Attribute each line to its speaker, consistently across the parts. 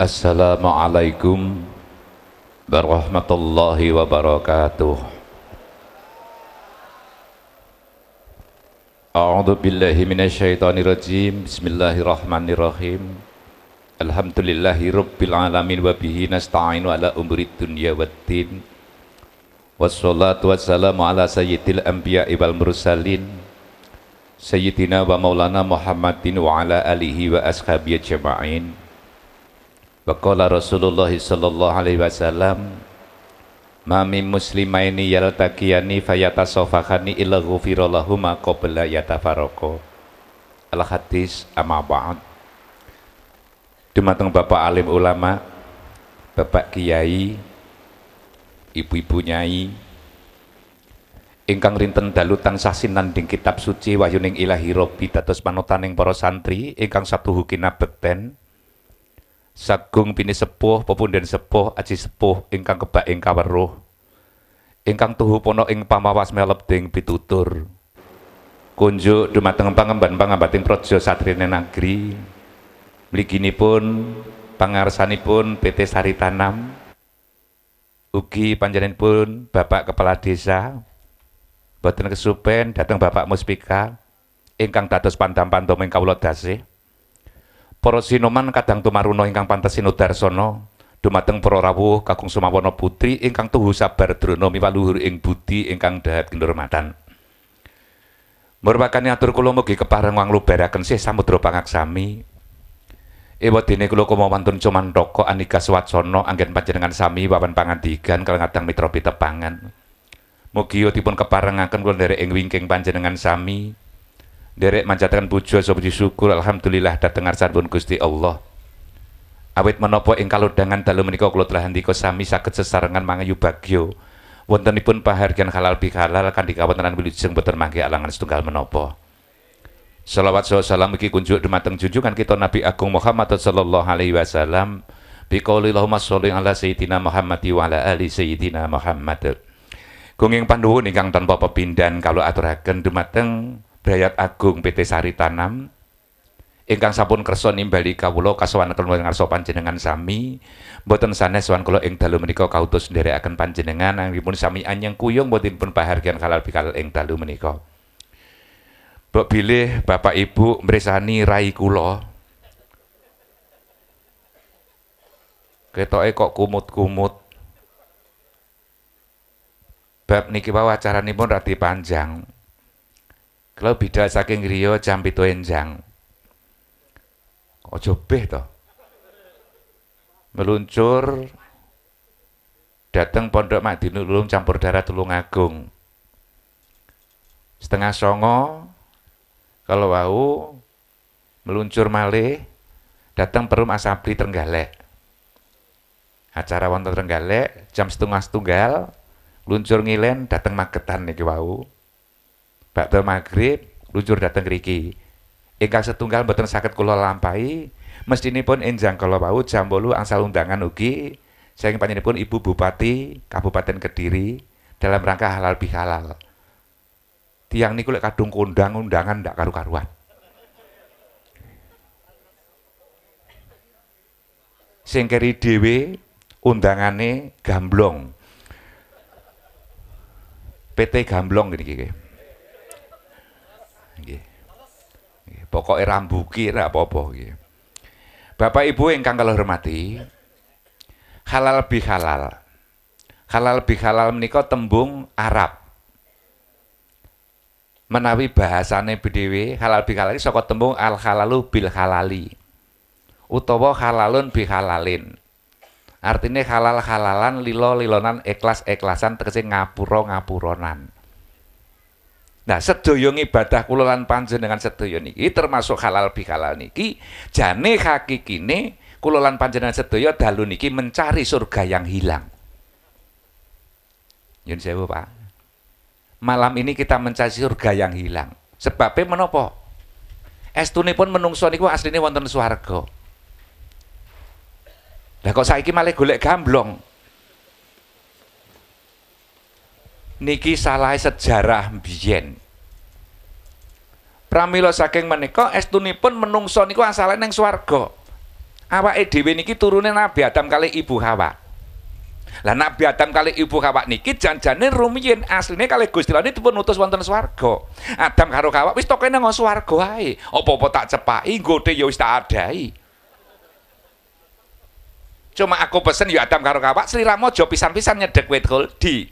Speaker 1: Assalamualaikum warahmatullahi wabarakatuh A'udhu billahi minasyaitonir rajim Bismillahirrahmanirrahim Alhamdulillahi alamin wa bihi nasta'inu ala umri dunya waddin Wassalatu wassalamu ala sayyidil anbiya'i wal mursalin Sayyidina wa maulana Muhammadin wa ala alihi wa ashabi ajma'in Waqala Rasulullah sallallahu alaihi wasallam Ma min muslimaini yaltaqiyani fayatasafahani illa ghufirallahuma qabla yatafarraqa. Al hadis amma ba'd. Dumateng Bapak alim ulama, Bapak kiai, ibu-ibu nyai, ingkang rinten dalu tansah sinanding kitab suci wahyuning ilahi robbi dados panutaning para santri ingkang satuhu kinabekten Sagung bini sepuh pepunden sepuh aji sepuh ingkang kebak ing kaweruh ingkang tuhu pono ing pamawas melebting pitutur kunjuk dumateng pangemban pangambating praja satrine nagri pangarsani pun PT Sari Tanam ugi pun, Bapak Kepala Desa boten kesupen dateng Bapak Muspika ingkang dados pandam pantoming kawula dasih Para sinoman kadang tumaruna ingkang pantes sinudarsana dumateng para rawuh kakung sumawana putri ingkang tuhu sabar drono miwaluhur ing budi ingkang dahat madan. Merbakane atur kula mugi kepareng wangluberaken sih samudra pangaksami. Ewa dene kula kumo wonten cuman toko anika swacana anggen panjenengan sami wawan pangandikan kalang kadang mitra pitepangan. Mugi dipun keparengaken kula nderek ing wingking panjenengan sami. derek manjatakan puja so syukur alhamdulillah dateng arsarbun Gusti Allah awit menopo ing dengan dalu meniko kalau telah hendiko sami sakit sesarangan mangayu bagyo wontenipun pahargian halal bihalal kanthi kawontenan wilujeng boten mangi alangan setunggal menopo Salawat saha salam iki kunjuk dumateng junjungan kita Nabi Agung Muhammad sallallahu alaihi wasallam biqauli Allahumma sholli ala sayyidina Muhammad wa ala ali sayyidina Muhammad Gunging panduwun ingkang tanpa pepindhan kalau aturaken dumateng Brayat Agung PT Sari Tanam ingkang sampun kersa nimbali kawula kasuwanaken wonten ngarsa panjenengan sami mboten sanes sowan kula ing dalu menika kautus nderekaken panjenengan anggenipun sami anyeng kuyung mboten pun pahargyan halal bihalal ing dalu menika Bok bilih Bapak Ibu mresani rai kula ketoke kok kumut-kumut bab niki wae acaranipun radi panjang kalau bidal saking Rio, jam pitu enjang. Ojo beh to. Meluncur dateng pondok Madinul Ulum campur darah Tulung Agung. Setengah songo kalau wau meluncur malih datang perum asabri terenggalek, Acara wonten terenggalek, jam setengah setunggal luncur ngilen dateng magetan niki wau bakda maghrib lucur dateng riki ingkang setunggal boten sakit kula lampahi mestinipun enjang kalau wau jam 8 angsal undangan ugi saking panjenenganipun Ibu Bupati Kabupaten Kediri dalam rangka halal bihalal tiang niku lek kadung kondang undangan ndak karu-karuan Sengkeri keri dhewe undangane gamblong PT Gamblong gini-gini Pokoknya rambu kira apa-apa gitu. Bapak Ibu yang kalau hormati, halal lebih Halal halal lebih halal menikah tembung Arab. Menawi bahasane BDW, halal lebih bihalal sokot tembung al halalu bil halali utawa halalun bi halalin. artinya halal halalan lilo lilonan ikhlas ikhlasan terkese ngapuro ngapuronan. Nah, sedoyo ibadah kula lan panjenengan sedoyo niki termasuk halal bihalal niki jane hakikine kula lan panjenengan sedoyo dalu niki mencari surga yang hilang. Yun sewu, Pak. Malam ini kita mencari surga yang hilang. Sebabnya menopo? Estune pun menungso niku asline wonten swarga. Lah kok saiki malah golek gamblong. Niki salah sejarah biyen pramila saking menika estunipun menungso niku asale neng swarga awake dhewe niki turune Nabi Adam kali Ibu Hawa lah Nabi Adam kali Ibu Hawa niki janjane rumiyin asline kali Gusti Allah dipun utus wonten swarga Adam karo Hawa wis toke nang swarga ae apa-apa tak cepaki nggote ya wis tak adai cuma aku pesen ya Adam karo Hawa sliramu aja pisan-pisan nyedek wit di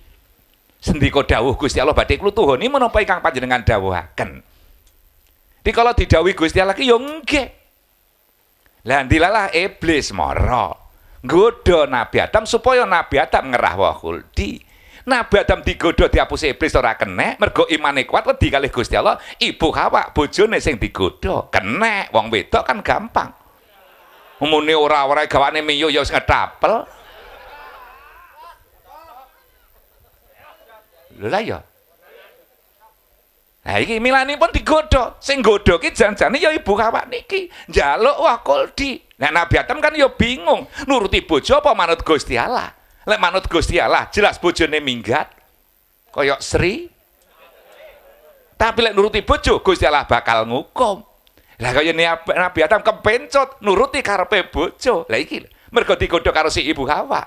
Speaker 1: sendika dawuh Gusti Allah badhe lu tuhoni menapa ingkang panjenengan dawuhaken tapi kalau didawi Gusti Allah ki yo ya nggih. Lah dilalah iblis moro. Godo Nabi Adam supaya Nabi Adam ngerah wa khuldi. Nabi Adam digodo dihapus iblis ora kena, mergo imane kuat wedi kali Gusti Allah, ibu Hawa bojone sing digodo Kena wong wedok kan gampang. Mune ora-ora gawane miyo ya wis ngetapel. Lha ya nah, ini milani pun digodok, Sing godok ki janjane ya ibu kawan niki. Njaluk wakul di. Nah Nabi Adam kan ya bingung, nuruti bojo apa manut Gusti Allah? Lek manut Gusti Allah jelas bojone minggat. Koyok Sri. Tapi lek nuruti bojo Gusti Allah bakal ngukum. Lah kaya Nabi Adam kepencut nuruti karepe bojo. Lah iki mergo godok karo si ibu Hawa.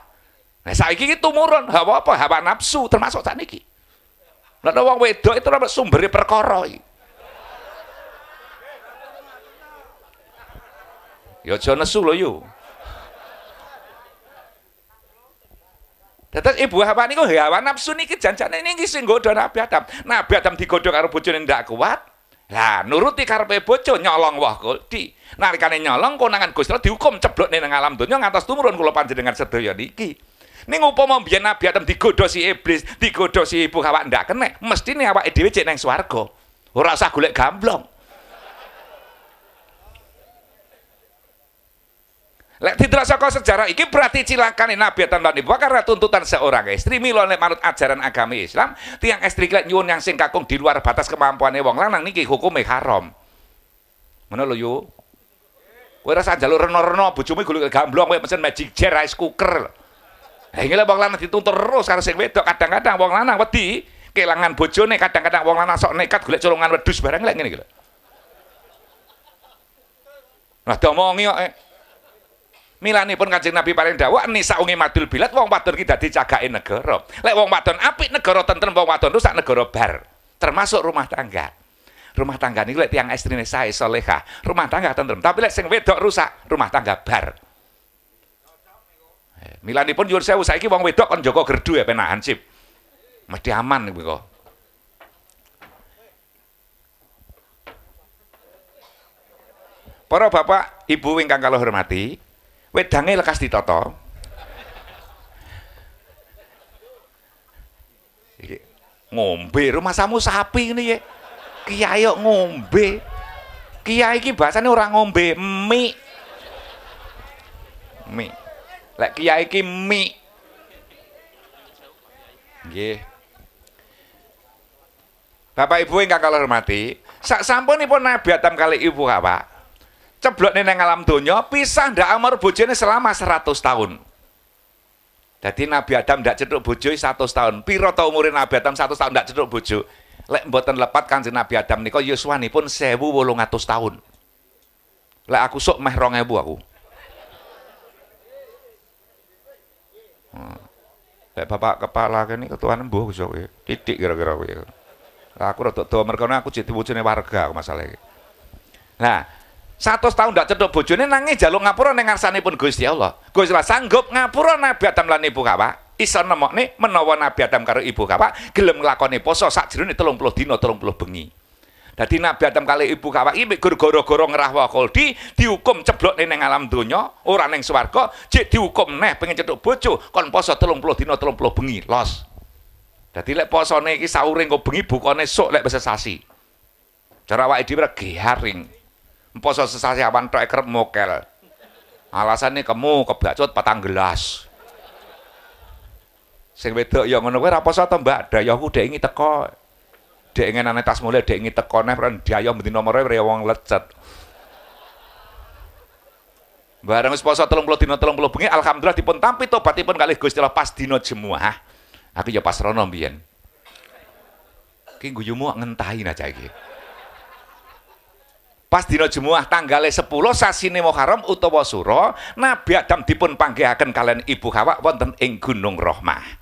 Speaker 1: Nah saiki itu tumurun hawa apa? Hawa nafsu termasuk sakniki. Nek wong wedok itu ora sumber perkara iki. Ya aja nesu lho yo. Tetes ibu Hawa niku hawa nafsu niki janjane niki sing godho Nabi Adam. Nabi Adam digodho karo bojone ndak kuat. Lah nuruti karepe bojo nyolong wah kuldi. Nalikane nyolong konangan Gusti diukum ceblokne nang alam donya ngantos tumurun kula panjenengan sedaya niki. Ning upama biyen Nabi Adam digodho si iblis, digodho si ibu Hawa ndak kena, mestine awake dhewe cek nang swarga. Ora usah golek gamblong. Lek tidak saka sejarah iki berarti cilakane Nabi Adam lan Ibu karena tuntutan seorang istri milo nek manut ajaran agama Islam, tiang istri kelek nyuwun yang sing kakung di luar batas kemampuane wong lanang niki hukume haram. Ngono lho yo. Kowe rasa jalur reno-reno bojomu golek gamblong kowe pesen magic jar ice cooker. Hengile wong lanang dituntut terus karo sing wedok, kadang-kadang wong lanang wedi kelangan bojone, kadang-kadang wong lanang sok nekat golek colongan wedhus barang lek ngene iki Nah, diomongi kok. Eh. Milani pun kancing Nabi paling dawa nisa ungi madul bilat wong wadon kita dicagain negara lek wong wadon apik negara tentrem wong wadon rusak negara bar termasuk rumah tangga rumah tangga ini lek tiang istri saya solehah rumah tangga tentrem tapi lek sing wedok rusak rumah tangga bar pun nyuwun saya saiki wong wedok kan Joko Gerdu ya penahan sip. Mesti aman kuwi kok. Para bapak, ibu ingkang kalau hormati, wedange lekas ditoto ngombe rumah samu sapi ini ya kiai ngombe kiai ini orang ngombe mie mie Lek kiai iki mi. Nggih. Bapak Ibu ingkang kula hormati, sak sampunipun Nabi Adam kali Ibu Hawa. Ceblokne neng alam dunia, pisah ndak amar bojone selama 100 tahun. Jadi Nabi Adam ndak cethuk bojo 100 tahun. Piro ta umure Nabi Adam 100 tahun ndak cethuk bojo? Lek mboten lepat Kanjeng Nabi Adam nika yuswanipun ya 1800 tahun. Lek aku sok meh 2000 aku. Hmm. bapak kepala kene ketuaan nembuh iso kowe. Titik kira-kira kowe. Lah aku rada tuwa mergo aku jadi bojone warga aku masalah iki. Nah, satu tahun tidak cedok bojone nangis jaluk ngapura ning pun Gusti Allah. Gusti Allah sanggup ngapura Nabi Adam lan Ibu Hawa. Iso nemokne menawa Nabi Adam karo Ibu Hawa gelem nglakoni poso sak jerone 30 dina 30 bengi. Dadi Nabi Adam kali ibu kawak iki gara-gara ngerahwa koldi dihukum ceblok ning alam donya, ora ning swarga, jek dihukum neh pengen cetuk bojo kon poso 30 dina 30 bengi, los. Dadi lek posone iki sauring engko bengi bukane esuk lek wis sasi. Cara awake dhewe geharing. Poso sesasi awan tok kerep mokel. Alasane kemu kebacut patang gelas. Sing wedok ya ngono kuwi ora poso to Mbak, dayoku dhek iki teko. dek ngenane tas mulai dek tekonnya, peran dia yang mesti nomornya, pren ya wong lecet bareng wis poso 30 dina 30 bengi alhamdulillah dipun tampi dipun kalih Gusti Allah pas dina jemuah aku ya pas rono mbiyen ki guyumu ngentahin nah aja iki pas dina jemuah tanggal 10 sasine Muharram utawa Sura Nabi Adam dipun panggihaken kalian Ibu Hawa wonten ing Gunung Rohmah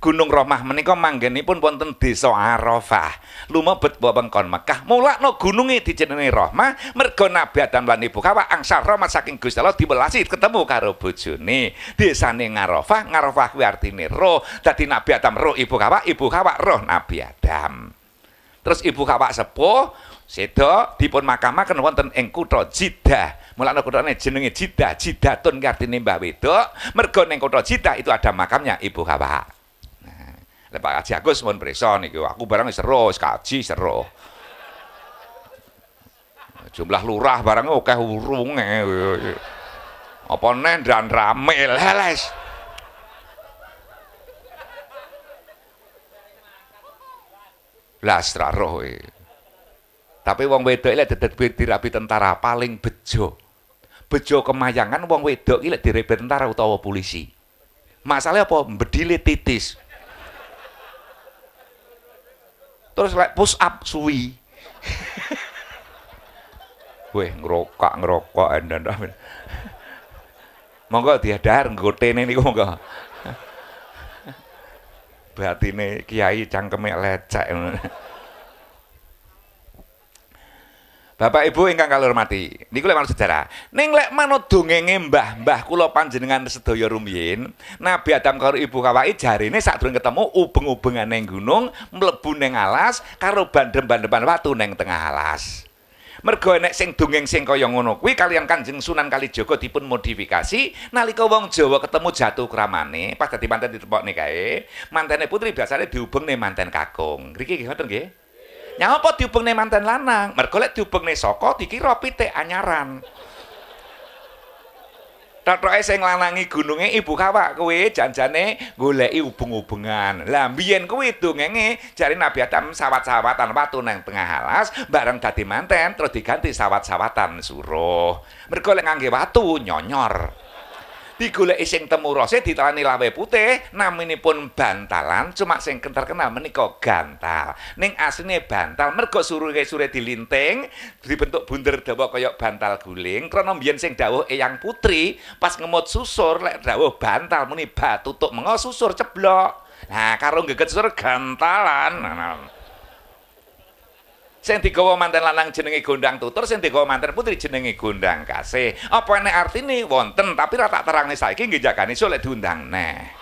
Speaker 1: Gunung Romah menika manggenipun wonten desa Arafah. Lumebet wewengkon Mekah. Mulak no Mulakno di dijenengi Romah mergo Nabi Adam lan Ibu Hawa angsal Romah saking Gusti Allah dibelasi ketemu karo bojone. Desane Ngarafah, Ngarofah kuwi artine roh. Dadi Nabi Adam roh Ibu Hawa, Ibu Hawa roh Nabi Adam. Terus Ibu Hawa sepuh Sedo dipun makamaken wonten ing kutha Jidah. Mulane kuthane jenenge Jidah. Jeddatun artine Mbah Wedok. Mergo ning kutha Jeddah itu ada makamnya Ibu Hawa. Lah Pak Haji Agus mun prisa niku aku barang seru, kaji seru. Jumlah lurah barang oke urunge. Apa neh dan rame leles. Lah roh Tapi wong wedok lek dedet dirapi tentara paling bejo. Bejo kemayangan wong wedok iki lek tentara utawa polisi. Masalahnya apa? Bedile titis. terus lek push up suwi weh ngerokok ngerokok endan amin monggo diadar ngotene niku monggo batine kiai cangkeme lecek Bapak Ibu ingkang kula hormati, niku lek sejarah. Ning lek manut dongenge mbah-mbah kula panjenengan sedaya rumiyin, Nabi Adam karo Ibu Hawa jarine sadurung ketemu ubeng-ubengan ning gunung, mlebu ning alas karo bandem-bandeman watu ning tengah alas. Mergo enek sing dongeng sing kaya ngono kuwi kalian Kanjeng Sunan Kalijaga dipun modifikasi nalika wong Jawa ketemu jatuh kramane pas dadi manten ditepokne kae, mantene putri biasane diubengne manten kakung. Riki nggih ngoten nggih? nyapa nih manten lanang mergo lek diubengne saka dikira pitik anyaran Totoke sing lanangi gunungnya ibu kawak kuwi janjane golek ubung ubengan Lah mbiyen itu dongenge cari Nabi Adam sawat-sawatan batu neng tengah alas, bareng dadi manten terus diganti sawat-sawatan suruh. berkolek ngangge watu nyonyor. digolek sing temurose ditelani lawe putih naminipun bantalan cuma sing terkenal menika gantal ning asline bantal mergo suruhe sure dilinting dibentuk bunder dawa kaya bantal guling krana biyen sing dawuh eyang putri pas ngemut susur lek dawuh bantal muni batutuk mengo susur ceblok nah karo ngeget susur gantalan Sing digawa manten lanang jenenge Gondang Tutur, sing digawa manten putri jenenge Gondang Kasih. Apa arti ini Wonten, tapi rata terang terangne saiki nggih jagane iso lek diundang neh.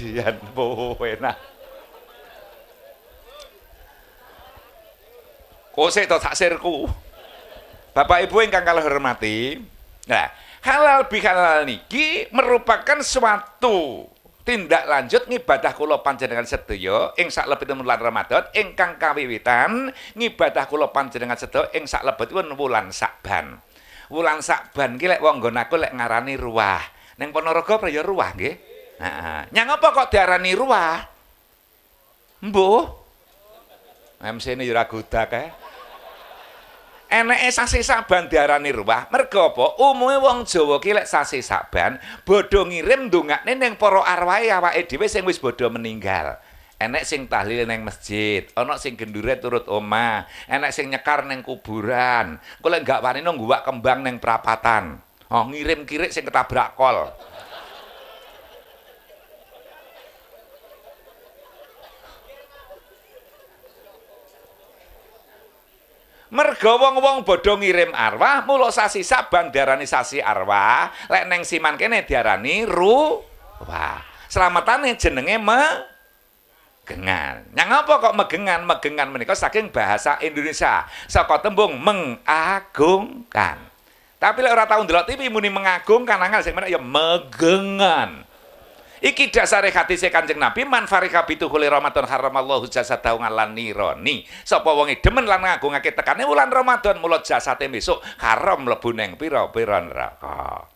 Speaker 1: Jian bowe nah. Kosek to tak sirku. Bapak Ibu ingkang kala hormati. Nah, halal bihalal niki merupakan suatu tindak lanjut ngibadah kula panjenengan sedaya ing saklebetipun bulan Ramadan ingkang kawiwitan ngibadah kula panjenengan sedaya ing saklebetipun wulan Sakban. Wulan Sakban ki lek wong nggon aku lek ngarani ruah. Ning Ponorogo ya ruah nggih. Heeh. Nyang apa kok diarani ruah? Mbuh. MC ini ya ragu dak eh. eneke sasi saban diarani ruwah mergo apa umume wong Jawa ki lek sasi saban bodho ngirim ndongakne ning para arwahe awake dhewe sing wis bodho meninggal enek sing tahlil ning masjid ana sing gendure turut omah enek sing nyekar ning kuburan kok lek gak wani nungguak kembang ning prapatan oh ngirim kirik sing ketabrak kol Mergo wong-wong bodho ngirim arwah, mula sasi Sabang diarani sasi arwah, lek neng Siman kene diarani wah, Selamatane jenenge me gengan Yang apa kok megengan? Megengan menikah saking bahasa Indonesia. Saka tembung mengagungkan. Tapi lek ora tau ndelok TV muni mengagungkan angel sing menak ya megengan. Iki dasare hadise Kanjeng Nabi man farika bituhuli Ramadan haramallahu jasadahu ngalan nironi. Sapa wonge demen lan ngagungake tekane wulan Ramadan mulo jasate besok haram mlebu neng pira-pira neraka.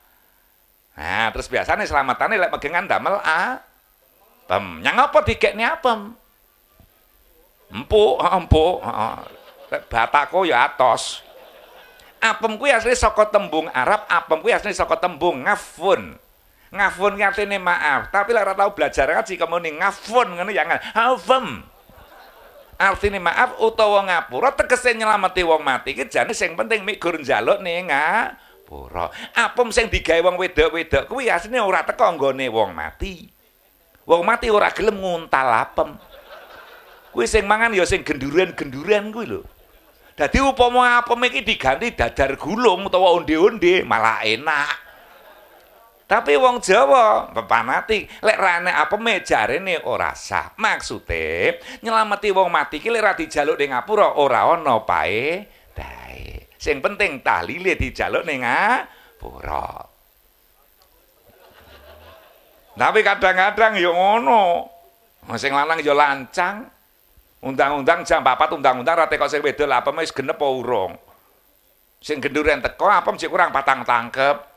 Speaker 1: Nah, terus biasanya selamatane lek pegangan damel a pem. Nyang apa digekne apem? Empuk, empuk, Lek Batako ya atos. apem kuwi asli saka tembung Arab, apem kuwi asli saka tembung ngafun. ngafun ki maaf tapi lek ora tau belajar kan ngaji kemune ngafun ngene ya ngene hafem artine maaf utawa ngapura tegese nyelameti wong mati ki jane sing penting mik gur njaluk ne ngapura apem sing digawe wong wedok-wedok kuwi asline ora teko nggone wong mati wong mati ora gelem nguntal apem kuwi sing mangan ya sing genduren-genduren kuwi lho dadi upama apem iki diganti dadar gulung utawa onde-onde malah enak Tapi wong Jawa pepanati lek ra ana apeme jarene ora sah. Maksude nyelameti wong mati ki lek ra dijaluk ning ngapura ora ana pae dae. Sing penting tahlile dijaluk ning ngapura. Tapi kadang-kadang yo ngono. Sing lanang yo lancang. Undang-undang jam 4 undang-undang rate kok sing wedo apeme wis genep ora urung. Sing genduren teko Apa sik kurang patang tangkep.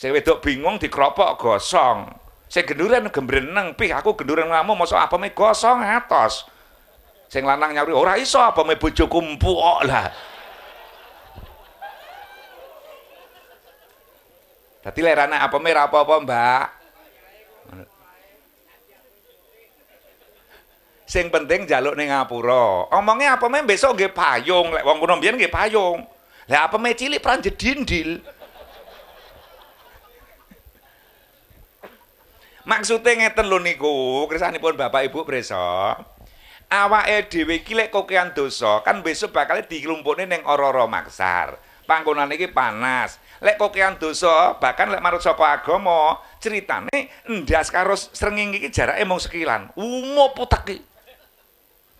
Speaker 1: Sing wedok bingung dikropok gosong. Sing genduran gembreneng, pih aku genduran ngamu masa apeme gosong atos. Sing lanang nyawri ora iso apeme bojoku empuk lah. Dadi lek ana apeme ora apa-apa, Mbak. Sing penting jaluk ning ngapura. Omongnya apa besok nggih payung, lek wong kuna mbiyen nggih payung. Lek apeme cilik pranjedindil. dindil. Maksudnya ngeten lho niku, kersanipun Bapak Ibu preso. Awake dhewe iki lek kokean dosa, kan besok bakal dikelumpukne ning ora-ora maksar. Panggonan iki panas. Lek kokean dosa, bahkan lek marut saka agama, critane ndas karo srenging iki jarake mung sekilan. Umo putek iki.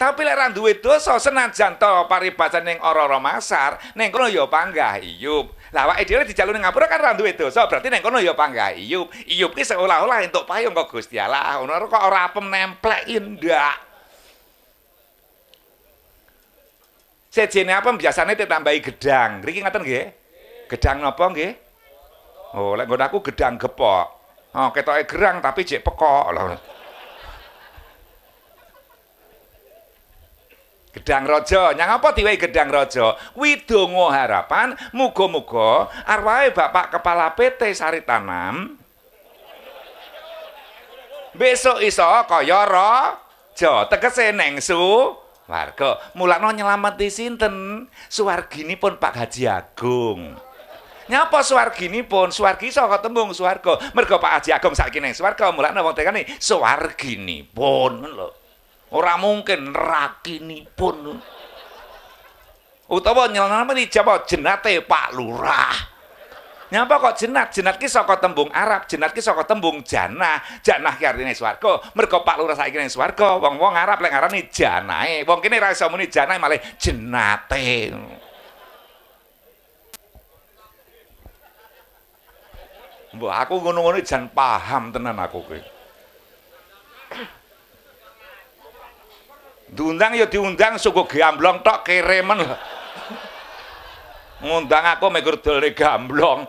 Speaker 1: Tapi lek ra duwe dosa senajan to paribasan ning ora-ora masar, ning kono ya panggah iyup. Lah awake dhewe dijalu ning ngapura kan ra duwe dosa, berarti ning kono ya panggah iyup. Iyup ki seolah-olah entuk payung kok Gusti Allah, ono kok ora apem nemplek ndak. Sejene apa biasanya ditambahi gedang. Riki ngaten nggih? Gedang napa nggih? Oh, lek nggon aku gedang gepok. Oh, ketoke gerang tapi jek pekok. Lah. Gedang Rojo, nyang apa diwe Gedang Rojo? Widongo harapan, mugo-mugo arwahe Bapak Kepala PT Sari Tanam besok iso kaya Rojo tegese neng su mulakno nyelameti sinten suwargini Pak Haji Agung nyapa suwargini pun suwargi iso kok tembung suwargo mergo Pak Haji Agung saiki neng suwargo mulakno wong tekan suwargini pun ora mungkin rakinipun utawa nyelana dijawab jenate Pak Lurah Nyapa kok jenat? Jenat ki saka tembung Arab, jenat ki saka tembung janah. Janah ki artine swarga. Merga Pak Lurah saiki ning swarga, wong-wong Arab lek ngarani janae. Wong kene ra iso muni janae malah jenate. Mbok aku ngono-ngono jan paham tenan aku kuwi. Diundang ya diundang suku gamblong tok kiremen lho. Ngundang aku mikir dolne gamblong.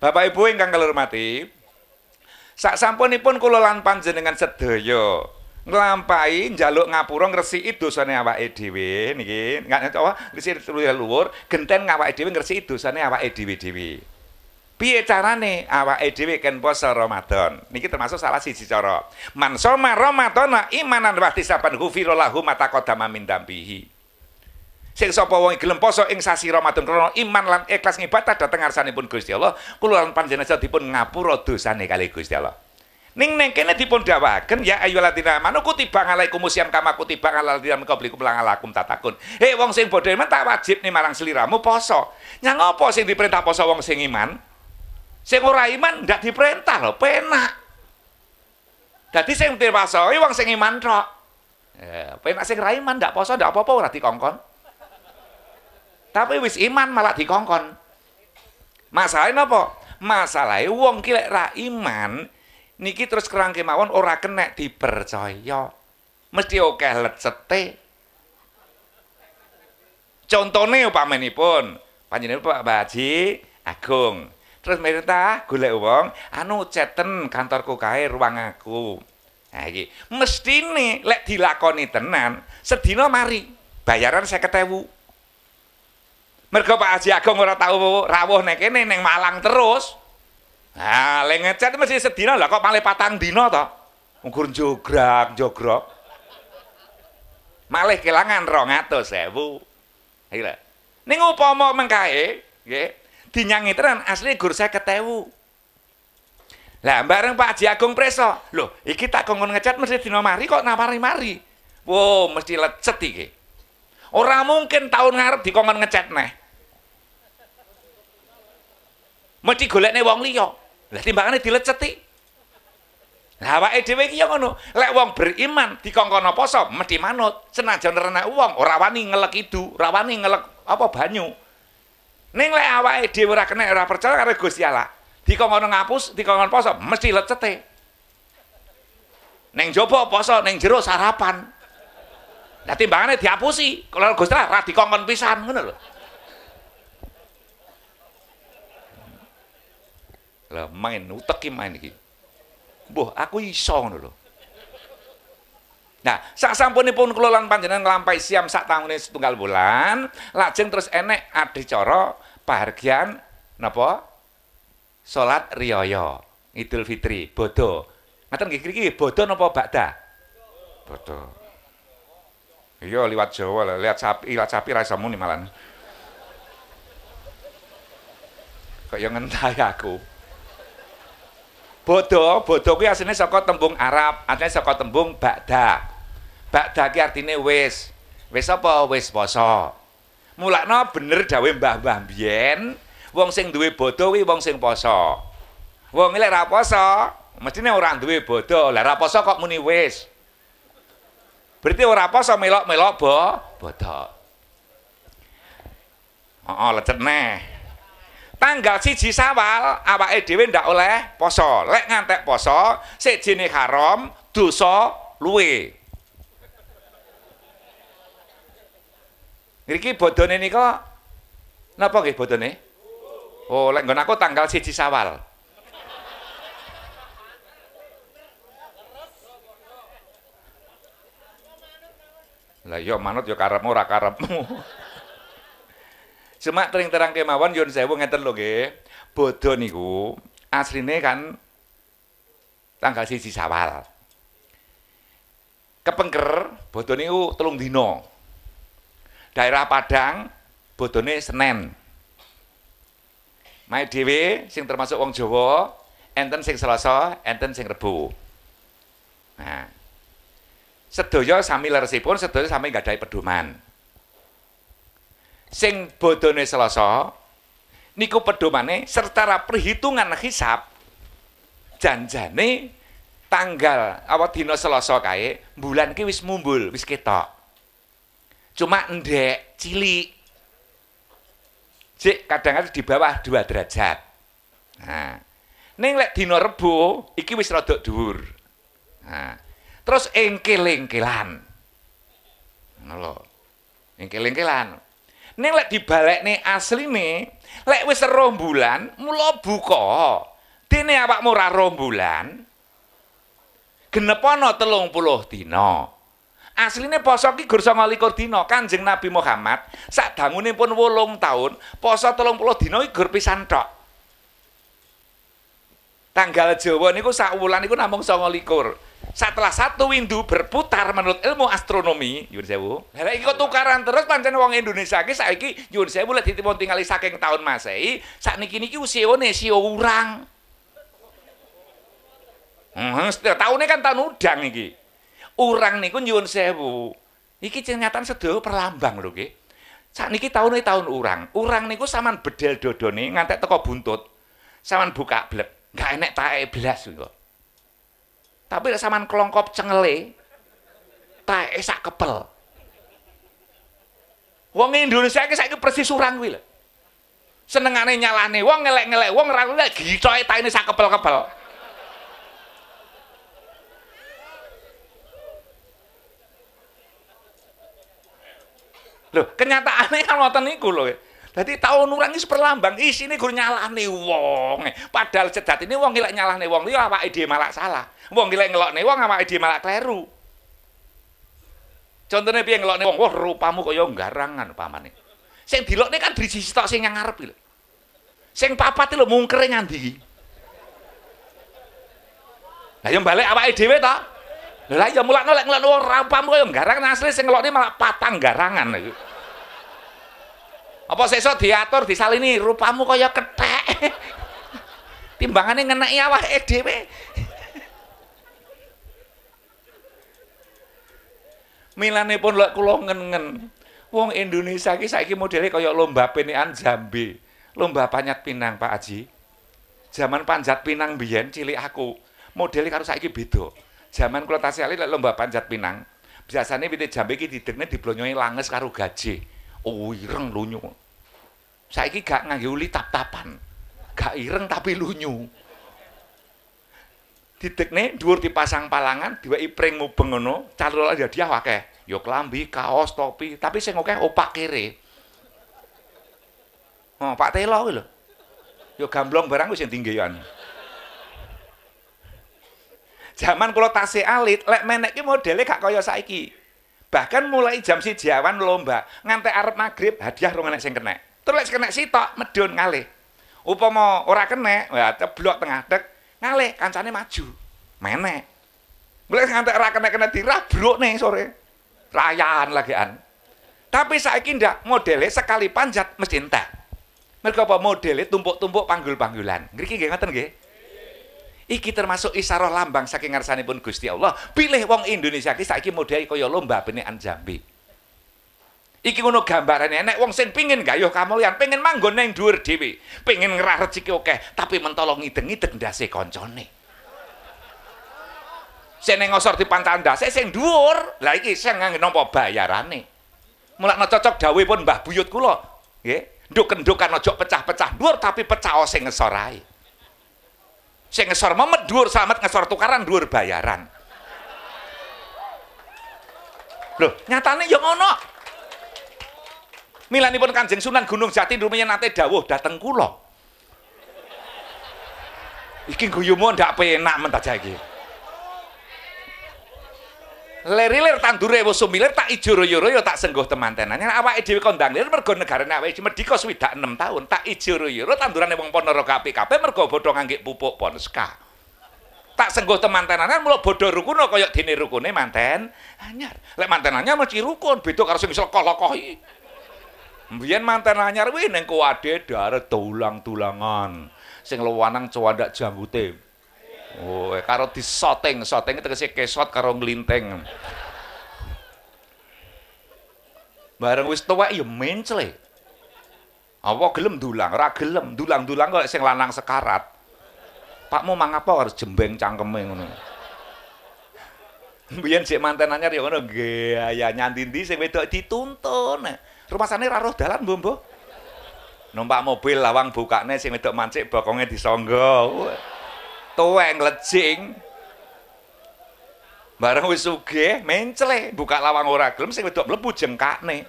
Speaker 1: Bapak Ibu ingkang kula hormati, sak sampunipun kula lan panjenengan sedaya nglampahi njaluk ngapura ngresiki dosane awake dhewe niki, nggak ngresiki luwur, genten ngawake dhewe ngresiki dosane awake dhewe-dhewe. Piye carane awake dhewe ken poso Ramadan? Niki termasuk salah siji cara. Man soma Ramadana imanan wa ihtisaban ghufira lahu mata kota min dambihi. Sing sapa wong gelem poso ing sasi Ramadan krana iman lan ikhlas ngibadah dateng ngarsanipun Gusti Allah, kula lan panjenengan dipun ngapura dosane kali Gusti Allah. Ning neng kene dipun dakwaken ya ayyuhalladzina amanu kutiba alaikumus alai kama kutiba alal ladzina min melangalakum la'allakum tatakun. Hei wong sing bodho iman tak wajib nih marang seliramu poso. Nyang apa sing diperintah poso wong sing iman? Sing ora iman ndak diperintah loh, penak. Dadi sing pasal, wong sing iman tok. Ya, penak sing ra iman ndak poso ndak apa-apa ora dikongkon. Tapi wis iman malah dikongkon. Masalahnya apa? Masalahnya wong ki lek ra iman niki terus kerang kemawon ora kena dipercaya. Mesti oke lecete. Contone upamenipun panjenengan Pak Baji Agung terus merintah golek wong anu ceten kantorku kae ruang aku ha iki mestine lek dilakoni tenan sedina mari bayaran 50.000 mergo Pak Haji Agung ora tau rawuh nek kene ning Malang terus ha lek ngecat mesti sedina lah kok malah patang dina to ngukur jograk jogrok malah kelangan 200.000 iki lho ning upama mengkae nggih dinyangi tenan asli gur saya ketewu lah bareng Pak Haji Agung preso loh iki tak kongkon ngecat mesti dino mari kok napari mari wow mesti lecet iki orang mungkin tahun ngarep dikongkon ngecat neh mesti golek nih wong liyo lah timbangannya dilecet lah awak edw iki yang ngono lek wong beriman dikongkon poso mesti manut senajan renek wong ora wani ngelek idu, ora wani ngelek apa banyu Neng lek awake dhewe ora kenek ora percaya karo Gusti Allah. Dikongkon ngapus, dikongkon poso, mesti lecete. Neng jopo poso, neng jero sarapan. Lah timbangane diapusi, karo Gusti Allah ra dikongkon pisan ngono lho. Lah main utek main iki. Mbah, aku iso ngono lho. Nah, sak sampunipun kula lan panjenengan nglampahi siam sak taune setunggal bulan, lajeng terus enek adicara pahargyan napa? Salat riyaya Idul Fitri bodho. Ngaten nggih kriki bodho napa bakda? Bodho. Iya liwat Jawa lah, lihat sapi, lihat sapi rasa muni malan. Kok yang ngentai aku? bodoh bodoh kuwi asline saka tembung Arab artinya saka tembung bakda bakda ki artine wis wis apa wis poso mulakno bener dawe mbah-mbah biyen wong sing duwe bodoh kuwi wong sing poso wong lek ora poso mestine ora duwe bodoh lah ora poso kok muni wis berarti ora poso melok-melok bo bodoh oh, lecet neh tanggal siji sawal awake dhewe ndak oleh poso lek ngantek poso sejene haram dosa luwe Niki bodone nika napa nggih bodone Oh lek nggon aku tanggal siji sawal Lah yo manut yo karepmu ora karepmu Semak tering terang kemawon yun sewu ngeten lho nggih. Bodho niku asline kan tanggal Sisi sawal. Kepengker bodho niku telung dino. Daerah Padang bodhone Senin. Mae dhewe sing termasuk wong Jawa, enten sing Selasa, enten sing Rebo. Nah. Sedaya sami leresipun, sedaya sami gadahi pedoman. sing bodhone Selasa niku pedomane secara perhitungan hisab janjane tanggal apa dina Selasa kae bulan ki wis mumbul wis ketok cuma ndek cilik cek kadang-kadang di bawah 2 derajat nah ning lek dina Rebo iki wis rada dhuwur nah terus engkel-engkelan ngono lho engkel Neng lek dibalik nih asli nih, lek wis rombulan mulo buka. Dene awak murah rombulan, genepono telung puluh dina? Aslinya poso ki gur songo likur dino kanjeng Nabi Muhammad sak dangune pun wolong tahun poso telung puluh dino i gur pisan tok. Tanggal Jawa niku sak wulan niku namung songo likur. setelah satu windu berputar menurut ilmu astronomi Yun Sewu lalu kok tukaran terus pancen wong Indonesia ini saat ini Yun Sewu lihat itu tinggal saking tahun masehi saat ini ini usia ini usia orang hmm, setiap kan tahun udang ini orang ini kan Yun Sewu ini ternyata sedih perlambang loh ki saat ini tahun ini tahun orang orang ini saman bedel dodo nih ngantek teko buntut saman buka blek gak enak tae belas gitu tapi lek sampean kelongkop cengele tae eh, sak kepel wong Indonesia iki saiki persis surang kuwi lho senengane nyalane wong ngelek-ngelek wong ra ngelek gicoke tae sak kepel-kepel Loh, kenyataannya kan wonten niku lho. Dadi tau nurang iki perlambang isine gur nyalane wong. Padahal sejatine wong ilek nyalane wong iki awake dhewe malah salah. Wong ilek ngelokne wong awake dhewe malah kleru. Contone piye ngelokne wong, wah rupamu kaya garangan pamane. Sing dilokne kan driji sitok sing yang ngarep lho. Sing papate lho mungkere ngendi iki? Lah yo bali awake dhewe ta? Lah ya mulakno lek ngelokne wong rupamu kaya garangan asli sing ngelokne malah patang garangan iki. apa seso diatur disalin ini rupamu kaya ketek timbangannya ngenai awak edw milane pun lo kulo ngen-ngen wong Indonesia ki saiki modele kaya lomba penian jambi lomba panjat pinang Pak Aji zaman panjat pinang biyen cilik aku modele karo saiki beda zaman kulo tasih lomba panjat pinang biasanya pitik jambi ki didengne diblonyoi langes karo gajih Oh, ireng lunyu. Saiki gak nganggo uli tap-tapan. Gak ireng tapi lunyu. Didekne dhuwur dipasang palangan, diweki pring mubeng ngono, calon ya dia akeh. Ya klambi, kaos, topi, tapi sing akeh opak kere. Oh, Pak Telo kuwi lho. Ya gamblong barang wis sing tinggeyan. Zaman kula tasih alit, lek menek ki modele gak kaya saiki. bahkan mulai jam si jawan lomba ngante arep maghrib hadiah rumah anak sing kena terus kena si tok medun ngale upomo ora kena ya teblok tengah dek ngale kancane maju menek mulai ngante ora kena kena dirabruk nih sore rayaan lagi tapi saya kira modelnya sekali panjat mesin teh mereka apa modelnya tumpuk-tumpuk panggul-panggulan ngriki geng-ngaten gak ngaten gak Iki termasuk isyarah lambang saking pun Gusti Allah. Pilih wong Indonesia iki saiki modhel kaya lomba benekan Jambi. Iki ngono gambarane enek wong sen pingin kamu kamulyan, pingin manggon neng dhuwur dhewe, pingin ngerah rezeki oke, tapi mentolong ngideng-ngideng ndase koncone. Sing ning ngosor dipantan ndase sing dhuwur. Lah iki sing nganggo napa bayarane. Mulakno cocok pun Mbah Buyut kula, nggih. Nduk kendukan aja pecah-pecah dhuwur tapi pecah sing ngesor sing ngesor memet dhuwur selamat ngesor tukaran dhuwur bayaran lho nyatane ya ngono milanipun kanjeng sunan gunung jati rumiyin nate dawuh dateng kulo iki guyumu ndak penak mentah jaya gitu Lerilir tandure wis sumilir tak ijoro-yoro tak sengguh temantenane awake dhewe kondang lir mergo negarane awake medika swidak 6 tahun tak ijoro-yoro tandurane wong ponoro kapi kape mergo bodho nganggo pupuk ponska tak sengguh temantenane mulo bodho rukun kaya dene rukune manten anyar lek manten anyar mesti rukun beda karo sing kolokoh iki mbiyen manten anyar wi ning kuade dare tulang-tulangan sing luwanang cowandak jambute Oh, eh, karo disoting, sotinge tegese kesot karo nglinteng. Bareng wis tuwek ya mencle. Eh. Apa gelem dulang? Ora gelem, dulang-dulang kok sing lanang sekarat. Pakmu mangapa harus jembeng cangkeme ngono. Biyen sik manten anyar ya ngono nggih, ya nyanti ndi sing wedok dituntun. Eh. Rumah sana ra roh dalan, Mbok. Mbo. Numpak mobil lawang bukane sing wedok mancik bokonge disangga. tuweng ngelejing bareng wis uge mencle buka lawang ora gelem sing wedok mlebu jengkakne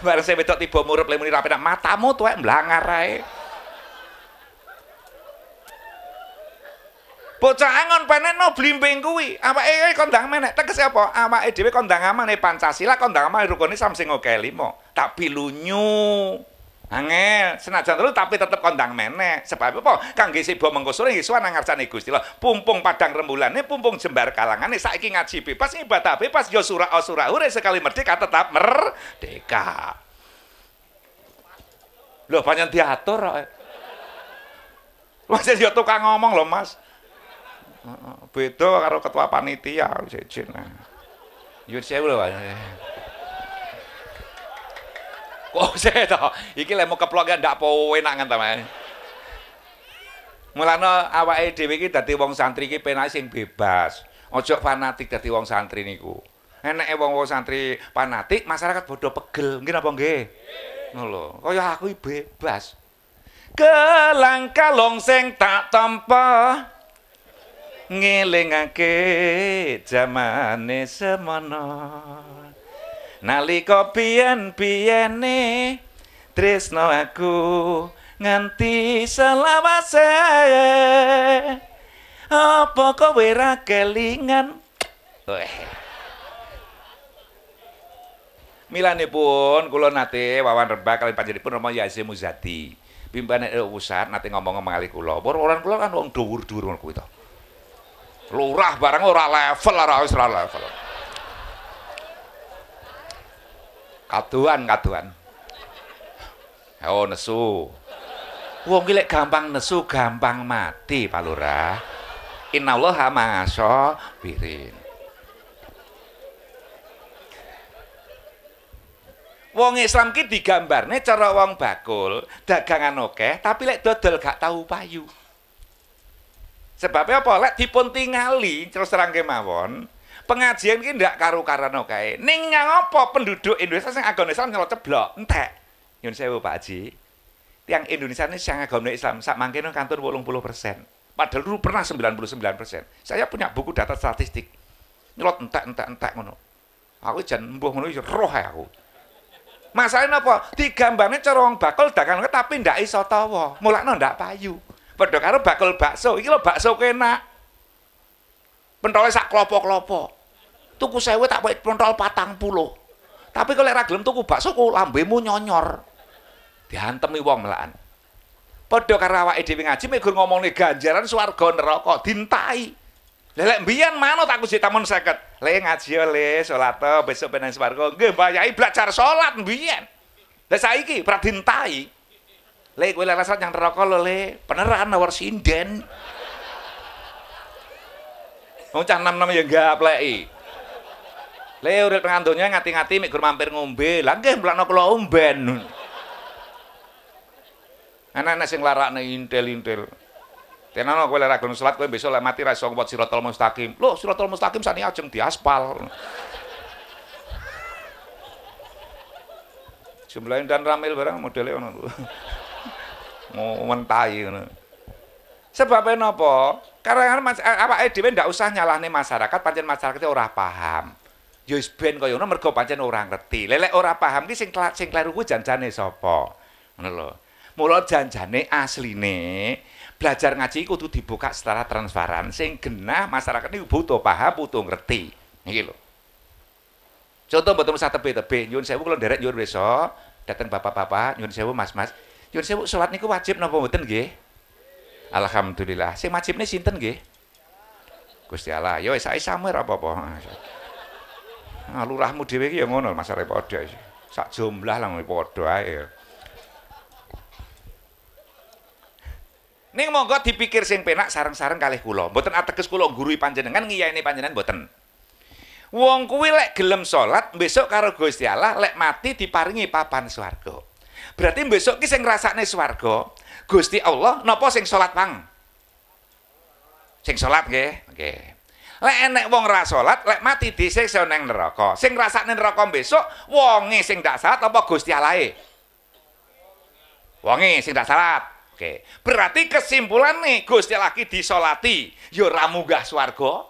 Speaker 1: bareng sing wedok tiba murup lemuni rapi nak matamu tuwek mblangar ae Bocah angon penek no blimbing kuwi. Awake eh, kondang menek tegese apa? Awake dhewe kondang amane Pancasila, kondang aman, rukun Islam sing oke limo. Tak pilunyu. Angel, senajan dulu tapi tetap kondang meneh. Sebab apa? Kang gisi bo mengkusuri iswa nangar cani gusti lo. Pumpung padang rembulan nih, pumpung jembar kalangan nih. Saiki ngaji bebas, ibadah bebas. Yo surah o surah sekali merdeka tetap merdeka. Loh, banyak diatur. Masih yo tukang ngomong loh mas. Beda karo ketua panitia. Yur sewa lho. Wah, saya tahu. Iki lemu keplok ndak apa enak kan teman. Mulane awake dhewe iki dadi wong santri iki penak sing bebas. Ojo fanatik dadi wong santri niku. Enake wong-wong santri fanatik, masyarakat bodoh pegel. Nggih apa nggih? Ngono Kaya aku bebas. Kelang kalong sing tak tampa ngelingake zamane semono. Naliko pian biyene Trisno aku nganti selawase. Apa kowe ra kelingan? Weh. Milane pun kula nate wawan rebah kali pun Romo Yasin Muzadi. Pimpinan RU pusat nate ngomong-ngomong kali kula. orang kula kan wong dur dur itu. kuwi Lurah barang ora level lah wis level. kaduan kaduan oh nesu wong ki gampang nesu gampang mati Pak Lurah innallaha ma'asya birin Wong Islam ki digambarne cara wong bakul, dagangan oke, tapi lek dodol gak tahu payu. Sebabnya apa? Lek dipuntingali, tingali terus terang pengajian ini tidak karu karano kayak Ning ngopo penduduk Indonesia yang agama Islam nyelot ceblok? Entek. Nyun saya Pak Haji. yang Indonesia ini yang agama Islam sak bolong puluh persen. Padahal dulu pernah 99%. Saya punya buku data statistik. Nyelot entek entek entek ngono. Aku jan mbuh ngono roh ya aku. Masalahnya apa? ini corong bakul dagang tapi ndak iso tawa. Mulakno ndak payu. padahal karo bakul bakso, ini lo bakso kena, pentolnya sak kelopok-kelopok tuku sewe tak pakai pentol patang puluh tapi kalau ora gelem tuku bakso ku lambemu nyonyor diantemi wong melaan padha karo awake dhewe ngaji mek ngomongne ganjaran swarga neraka dintai lelek mbiyen mano tak kusi tamun 50 le ngaji ya, le salat besok penang swarga nggih bayai belajar sholat mbiyen lah saiki berat dintai le kowe yang neraka lho le peneran nawar sinden Wong cah enam-enam ya gak Le iya urip nang donya ngati-ngati mik mampir ngombe. Lah nggih mlakno kula omben. Anak-anak sing larakne intel-intel. Tenano kowe lek ra gelem salat besok lek mati ra iso ngwat mustaqim. Lo siratal mustaqim sani ajeng diaspal. Jumlahin dan ramil barang modelnya ono. Ngewentai ngono. Sebabnya napa? Karena apa kan eh, dhewe ndak usah nih masyarakat, pancen itu ora paham. ya wis ben kaya ngono mergo pancen ora ngerti. Lelek ora paham ki sing sing kleru ku janjane sapa? Ngono lho. Mula janjane asline belajar ngaji kudu dibuka secara transparan sing genah masyarakat ini butuh paham, butuh ngerti. Niki lho. Contoh mboten usah tebe-tebe, nyuwun sewu kalau nderek nyuwun besok oh. dateng bapak-bapak, nyuwun sewu mas-mas. Nyuwun sewu salat niku wajib napa mboten nggih? Alhamdulillah. Sing wajibne sinten nggih? Gusti Allah. Ya wis sae samer apa-apa. lurahmu dhewe iki ya ngono masare padha iki. Sak jumlah lah padha ae. Ning monggo dipikir sing penak sareng-sareng kalih kula. Mboten ateges kula ngguruhi panjenengan ngiyaine panjenengan mboten. Wong kuwi lek gelem salat besok karo Gusti Allah lek mati diparingi papan swarga. Berarti besok ki sing ngrasakne swarga Gusti Allah napa sing salat pang? Sing salat nggih. Nggih. Okay. Lek enek wong ra salat, lek mati dhisik se nang neraka. Sing rasakne neraka besok wonge sing dak salat apa Gusti Allah Wonge sing dak salat. Oke. Berarti kesimpulan nih Gusti laki disolati, yo ra munggah swarga.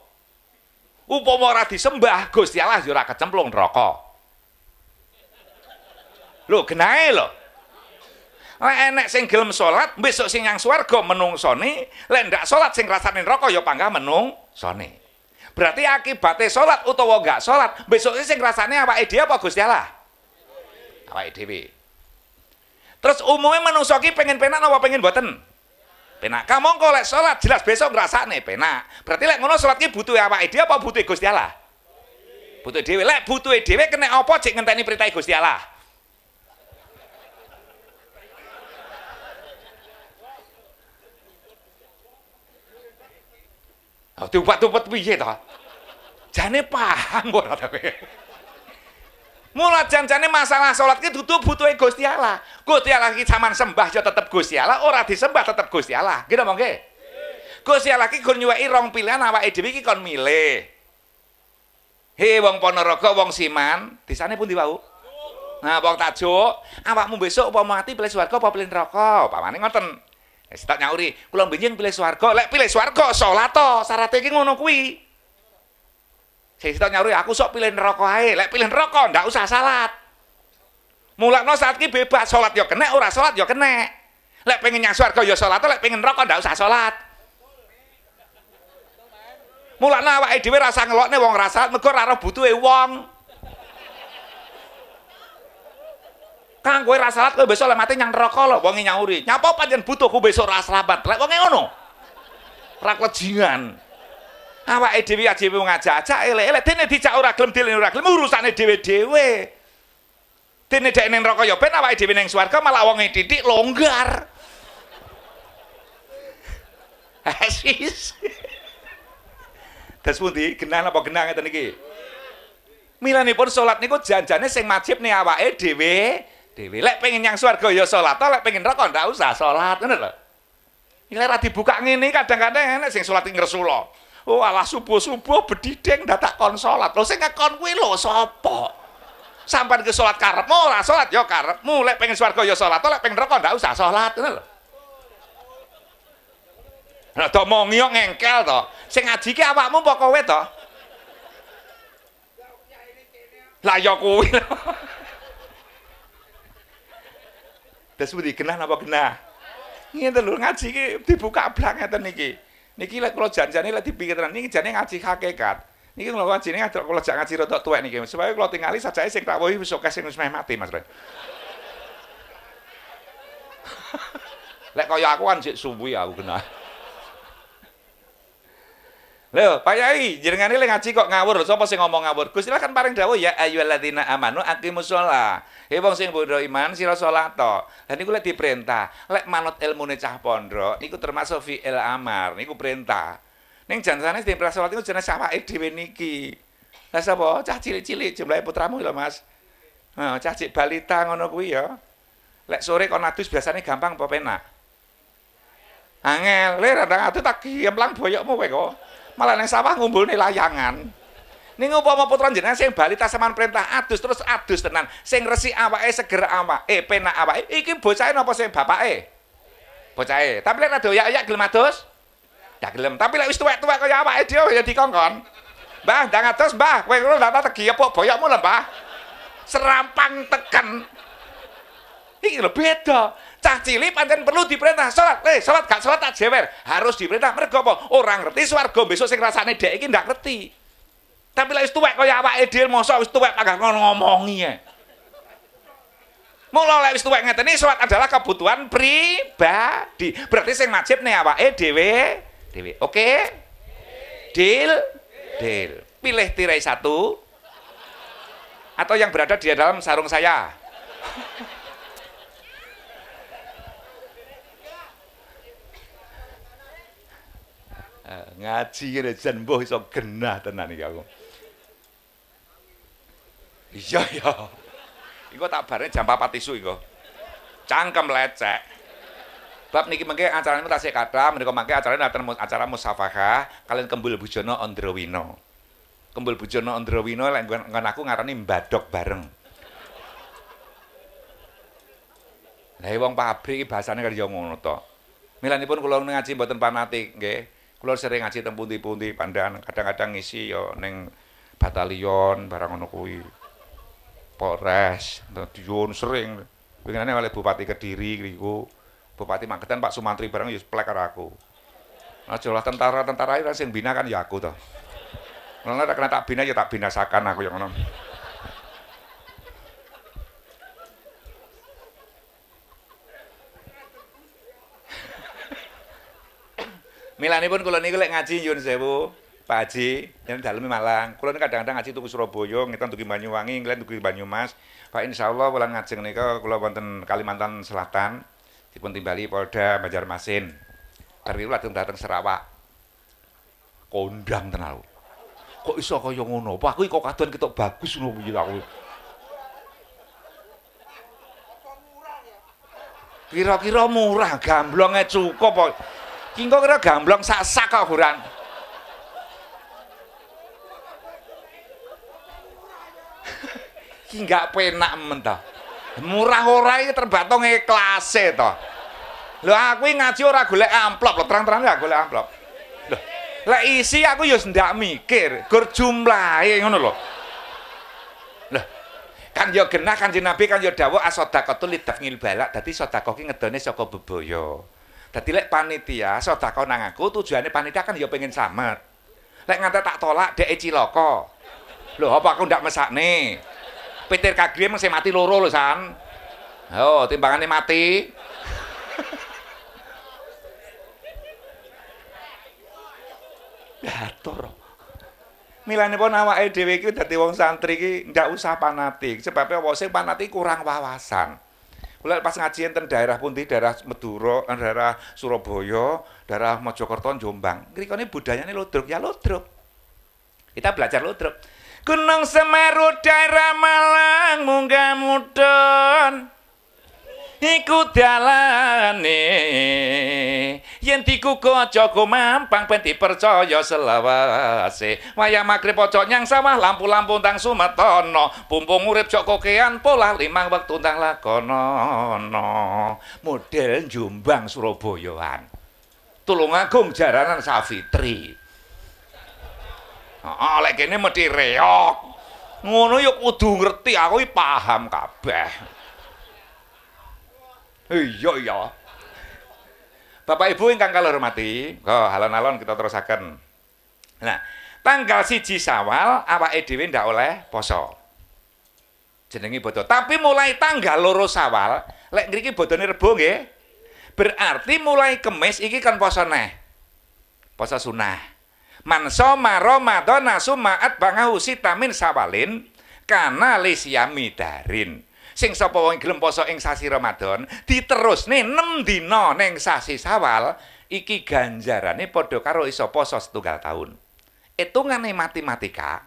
Speaker 1: Upama ora disembah, Gusti Allah yo ora kecemplung neraka. Lho, genae lho. Lek enek sing gelem salat, besok sing nang swarga menungsone, lek ndak salat sing rasane neraka yo panggah menungsone. So, berarti akibatnya sholat utawa enggak sholat besoknya sih ngerasanya apa ide apa Gusti Allah apa ide terus umumnya manusia pengen penak apa pengen boten penak kamu kalau lek sholat jelas besok ngerasa nih penak berarti lek ngono sholatnya butuh apa ide apa butuh Gusti Allah butuh dewe lek butuh dewe kena apa cek ngenteni perintah Gusti Allah Oh, Tupat-tupat piye ta? Jane paham ora ta kowe? Mula jan masalah salat ki dudu butuhe Gusti Allah. Gusti Allah ki sampean sembah yo tetep Gusti Allah, ora disembah tetep Gusti Allah. Gitu ngomong Nggih. Gusti Allah ki gur rong pilihan awake dhewe ki kon milih. He wong ponorogo, wong siman, disane pun diwau. Nah, wong tajuk, awakmu besok apa mati pilih swarga apa pilih neraka? Pamane ngoten. tak nyauri, kula mbenjing pilih swarga, lek pilih swarga salat to, syaraté iki ngono kuwi. Sing tak nyauri, aku sok pilih neraka ae, lek pilih neraka ndak usah salat. Mulakno saat iki bebas salat yo kena ora salat yo kena. Lek pengen nyang swarga yo salat, lek pengen neraka ndak usah salat. Mulakno awake dhewe rasa ngelokne wong rasa, mergo ora butuhe wong. Eh, Kang gue ra salat besok lek mati nyang rokok lo, wonge nyauri. Nyapa pancen butuh gue besok ra salat. Lek wonge ngono. Ra klejingan. apa EDW ajib wong ajak aja ele ele dene dicak ora gelem dilene ora gelem urusane dhewe-dhewe. Dene dek ning neraka ya ben awake dhewe ning swarga malah wonge titik longgar. Asis. Eh, Terus pundi genah apa genah ngeten iki? pun salat niku janjane sing wajib ning awake dhewe dewi. Lek pengen yang swarga ya salat, lek pengen rokok ndak usah solat, Ini lah. tadi buka dibuka kadang-kadang enek sing tinggal ngresula. Oh Allah subuh-subuh bedideng ndak tak kon salat. Lho sing ngekon kuwi lo sopo. Sampai ke salat karepmu lah salat ya karepmu. Lek pengen swarga ya salat, lek pengen rokok ndak usah solat, lah. Nah, toh mau ngengkel to. Sing ngaji ki awakmu apa to? Lah ya kuwi. Das pundi genah napa genah? Ngene lho ngaji iki dibuka blak ngeten niki. Niki lek kula janjane lek dipikiran niki jane ngaji hakikat. Niki kula wajine ngaji kula jak ngaji rotok tuwek niki supaya kula tingali sajake sing tak wohi besok keseng wis mati Mas Rek. lek kaya aku kan sik suwi aku genah. Lho, Pak Yai, jenengan ini ngaji kok ngawur. Sapa sing ngomong ngawur? Gusti kan paring dawuh ya ayyuhalladzina amanu aqimus shalah. He wong sing bodho iman sira salat to. Lah niku lek diperintah, lek manut ilmune cah pondok niku termasuk fi'il amar, niku perintah. Ning jansane sing salat niku jenenge awake dhewe niki. Lah sapa? Cah cilik-cilik jumlahe putramu lho, Mas. Nah, cah cik balita ngono kuwi ya. Lek sore kon adus biasane gampang apa penak? Angel, lek rada adus tak gemplang boyokmu kowe kok. malah neng sawah ngumpul nih layangan. Nih ngumpul mau putra jenengan, sing bali tasaman perintah adus terus adus tenan, sing resi awa eh seger awa eh pena awa eh iki bocah nopo sing bapak eh bocah tapi lihat ada ya ya gelem adus, ya gelem tapi lihat wis tuwek tuwek kaya awa eh dia ya dikongkon, Mbah, Ndang adus mbah, kue kue nata tegi ya pok boyok mulu bah, serampang tekan, ini lebih beda cah cilik pancen perlu diperintah salat. Eh, salat gak salat tak jewer. Harus diperintah mergo apa? Ora ngerti swarga besok sing rasane dek iki ndak ngerti. Tapi lek wis tuwek kaya awake dhewe mosok wis tuwek agak ngomongi ya. Mula lek wis tuwek ngeten salat adalah kebutuhan pribadi. Berarti sing wajib nih awake dhewe dhewe. Oke? Deal. Deal. Pilih tirai satu atau yang berada di dalam sarung saya. Eh, ngaji rezen jan mbuh iso genah tenan iki aku. Iya ya. Iku tak bareng jam papa tisu iku. Cangkem lecek. Bab niki mengke acarane tasih kathah menika mangke acarane acara musafahah kalian Kembul Bujono Andrawino. Kembul Bujono Andrawino lek nggak aku ngarani mbadok bareng. Lah pabrik bahasane kan ya ngono to. Milanipun kula ngaji mboten panatik nggih. kula sering ngaji teng pundi pandan kadang-kadang ngisi yo, ning batalion barang ngono kuwi Polres Tiyun sering pengenane oleh Bupati Kediri kliku Bupati Magetan Pak Sumantri barang-barang, ya plek karo aku Ajalah tentara-tentara iki sing bina kan ya aku to Ngono nek kena tak bina ya tak binasakan aku yang ngono pun kalau niku lek ngaji yun sewu, Pak Haji, yang di Malang. Kalau ini kadang-kadang ngaji tuku Surabaya, ngitan tuku Banyuwangi, ngitan tuku Banyumas. Pak Allah, wulan ngaji nika kalau wonten Kalimantan Selatan dipun timbali Polda Banjarmasin. itu datang datang Sarawak. Kondang terlalu. Kok iso kaya ngono? Pak, aku kok katuan ketok bagus ngono piye aku. Kira-kira murah, gamblongnya cukup Kingko kira gamblong sak-sak kok kurang. Ki enggak penak men to. Murah ora iki terbatong ikhlase e to. Lho aku iki ngaji ora golek amplop, terang-terang ora golek amplop. Lho, lek isi aku ya ndak mikir, gur jumlahe ngono lho. Lho, kan yo genah kanjeng Nabi kan yo dawuh asodakatul lidaf ngil balak, dadi sedekah ki ngedone saka bebaya. Dadi lek panitia sedekah nang aku tujuane panitia kan ya pengen selamat. Lek ngantek tak tolak dhek e ciloko. Lho apa aku ndak mesakne? Petir kagrie mesti mati loro lho San. Yo oh, timbangane mati. Gator. Milane pon awake dhewe iki dadi wong santri iki ndak usah panatik, sebab apa sing panatik kurang wawasan. Kula pas ngaji enten daerah di daerah Meduro, eh, daerah Surabaya, daerah Mojokerto, Jombang. ini budayanya ini ludruk, ya ludruk. Kita belajar ludruk. Gunung Semeru daerah Malang munggah mudhun. iku dalane yen dikuku aja kumampang ben dipercaya selawase wayah magrib aja nyang sawah lampu-lampu tang sumetono pumpung urip jok kokean pola limang wektu tang lakonono model jumbang suroboyoan tulung agung jaranan safitri oh lek kene medhi reok ngono yuk kudu ngerti aku paham kabeh Iya iya. Bapak Ibu ingkang kalau hormati, oh, halon-halon kita terusakan. Nah, tanggal siji sawal, awak edewi ndak oleh poso. Jenengi bodoh. Tapi mulai tanggal loro sawal, lek ngeriki bodoh ini rebung ya. Berarti mulai kemis, iki kan poso neh. Poso sunah. Manso maro sumaat bangau sitamin sawalin, karena lisiami darin. sing sapa wong gelem poso ing sasi Ramadan diterusne 6 dina ning sasi Sawal iki ganjarane padha karo iso poso setunggal tahun. Etungane matematika.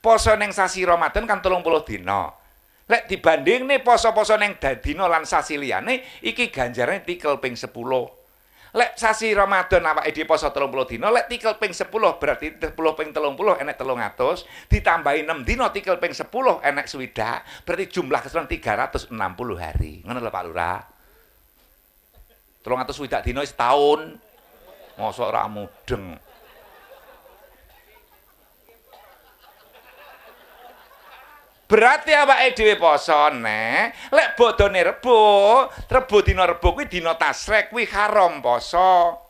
Speaker 1: Poso ning sasi Ramadan kan 30 dina. Lek dibandingne poso-poso ning dadina lan sasi liyane iki ganjarane tikel 10. Lek sasi Ramadan awak edi poso telung puluh dino, lek tikel ping 10 berarti 10 ping telung puluh enek telung atus, ditambahin 6 dino tikel ping 10 enek swida, berarti jumlah keseluruhan 360 hari. Ngono lho Pak Lura. Telung atus swida dino setahun. Ngosok ramudeng. berarti awake dhewe poso nek lek bodone rebo rebo dina rebo kuwi dina tasrek kuwi haram poso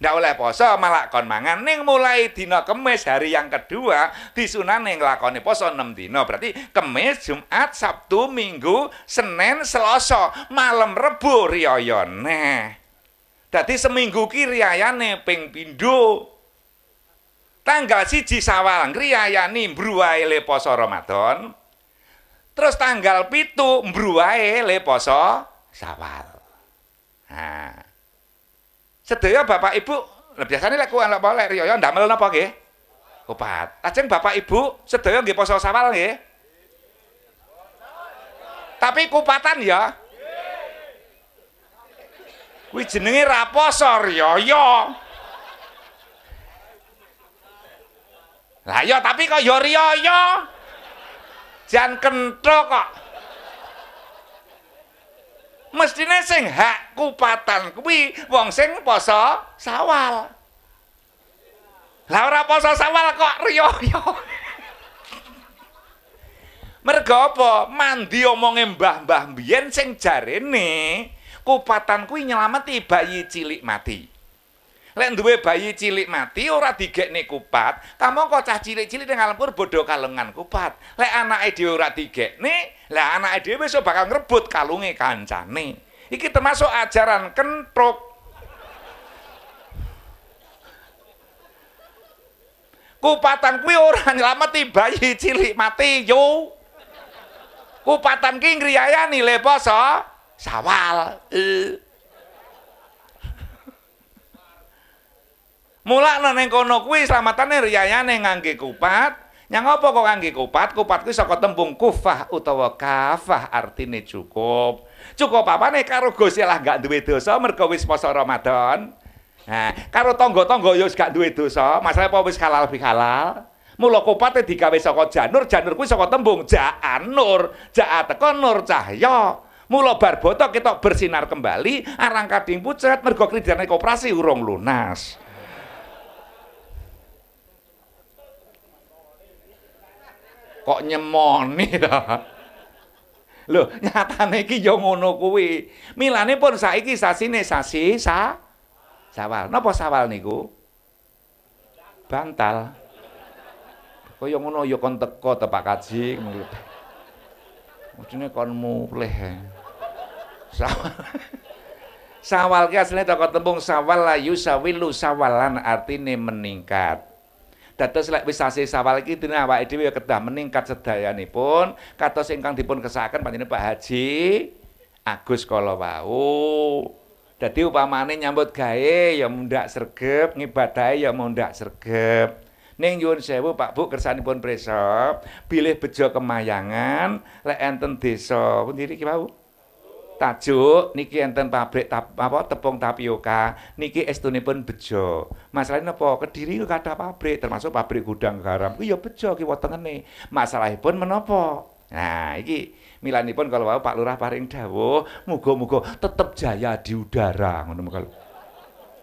Speaker 1: ndak oleh poso malah kon mangan ning mulai dina kemis hari yang kedua disunan ning lakone poso 6 dina berarti kemis Jumat Sabtu Minggu Senin Selasa malam rebo riyoyone dadi seminggu ki riyane ping pindho tanggal siji sawal ngriyayani mbruwae le poso Ramadan terus tanggal pitu mbruwae le poso sawal nah. sedaya bapak ibu nah, biasanya lagu anak boleh riyoyo ndamel napa ke Kupat. lajeng bapak ibu sedaya nggih poso sawal nggih tapi kupatan ya kuwi jenenge raposo riyoyo Lah ya tapi kok yo riyo Jan kentro kok. Mestine sing hak kupatan kuwi wong sing poso sawal. Lah ora poso sawal kok riyo Merga apa? Mandi omonge Mbah-mbah biyen sing jarene kupatan kuwi nyelameti bayi cilik mati. lek duwe bayi cilik mati ora digekne kupat, ta mongko cah cilik-cilik ning alempur bodho kalengan kupat. Lek anake dhewe ora digekne, lah anake dhewe wis bakal ngrebut kalunge kancane. Iki termasuk ajaran kentruk. Kupatan kuwi ora nyelameti bayi cilik mati yo. Kupatan ki ngriyayani le poso sawal. Eh. Mula ana ning kono kuwi slametane riyayane ngangge kupat. Nyang apa kok ngangge kupat? Kupat kuwi saka tembung kufah utawa kafah artine cukup. Cukup papane karo Gusti lah gak duwe dosa mergo wis poso Ramadan. Nah, karo tangga-tangga ya gak duwe dosa, masalah apa wis halal halal. Mula kupate digawe saka janur, janur kuwi saka tembung ja'anur, ja'a teko nur cahya. Mula barboto ketok bersinar kembali, arang kading pucet, mergo kridane koperasi urung lunas. kok nyemoni to. Lho, nyatane iki ya ngono kuwi. Milane pun saiki sasine sasi sawal. Napa sawal niku? Bantal. Kaya ngono ya kon teko tepak Pak Kaji. Mucine kon mulih. Eh. Sawal. Sawal ki asline teko tembung sawal la yusawilu sawalan artine meningkat. dados lek wis sasi sawal iki awake dhewe ya kedah meningkat sedayanipun kados ingkang dipun kesahaken panjenengan Pak Haji Agus kala wau. Dadi upamane nyambut gawe ya mundak sergep, ngibadahe ya mundak sergep. Ning nyuwun sewu Pak Bu kersanipun presa bilih bejo kemayangan lek enten desa pundi iki tajuk niki enten pabrik tap, apa tepung tapioka niki estunipun bejo masalahe napa kediri kok ada pabrik termasuk pabrik gudang garam ku ya bejo ki wetengene masalahipun menapa nah iki milanipun kalau Pak Lurah paring dawuh muga-muga tetep jaya di udara ngono kalau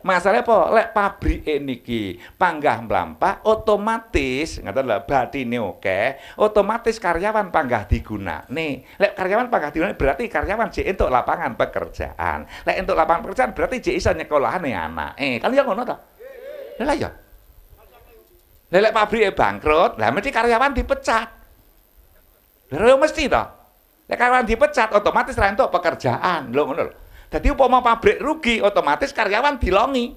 Speaker 1: Masalahnya apa? Lek pabrik ki panggah melampa, otomatis lah, berarti new, oke, otomatis karyawan panggah Nih, Lek karyawan panggah diguna berarti karyawan jadi untuk lapangan pekerjaan. Lek untuk lapangan pekerjaan berarti jek iso nih Eh, Eh, kalian ngono ta? Lelah ya. pabrik pabrike bangkrut, lah mesti karyawan dipecat. Lelah mesti toh. Lek karyawan dipecat otomatis lah entuk pekerjaan. loh ngono Jadi umpama pabrik rugi, otomatis karyawan dilongi.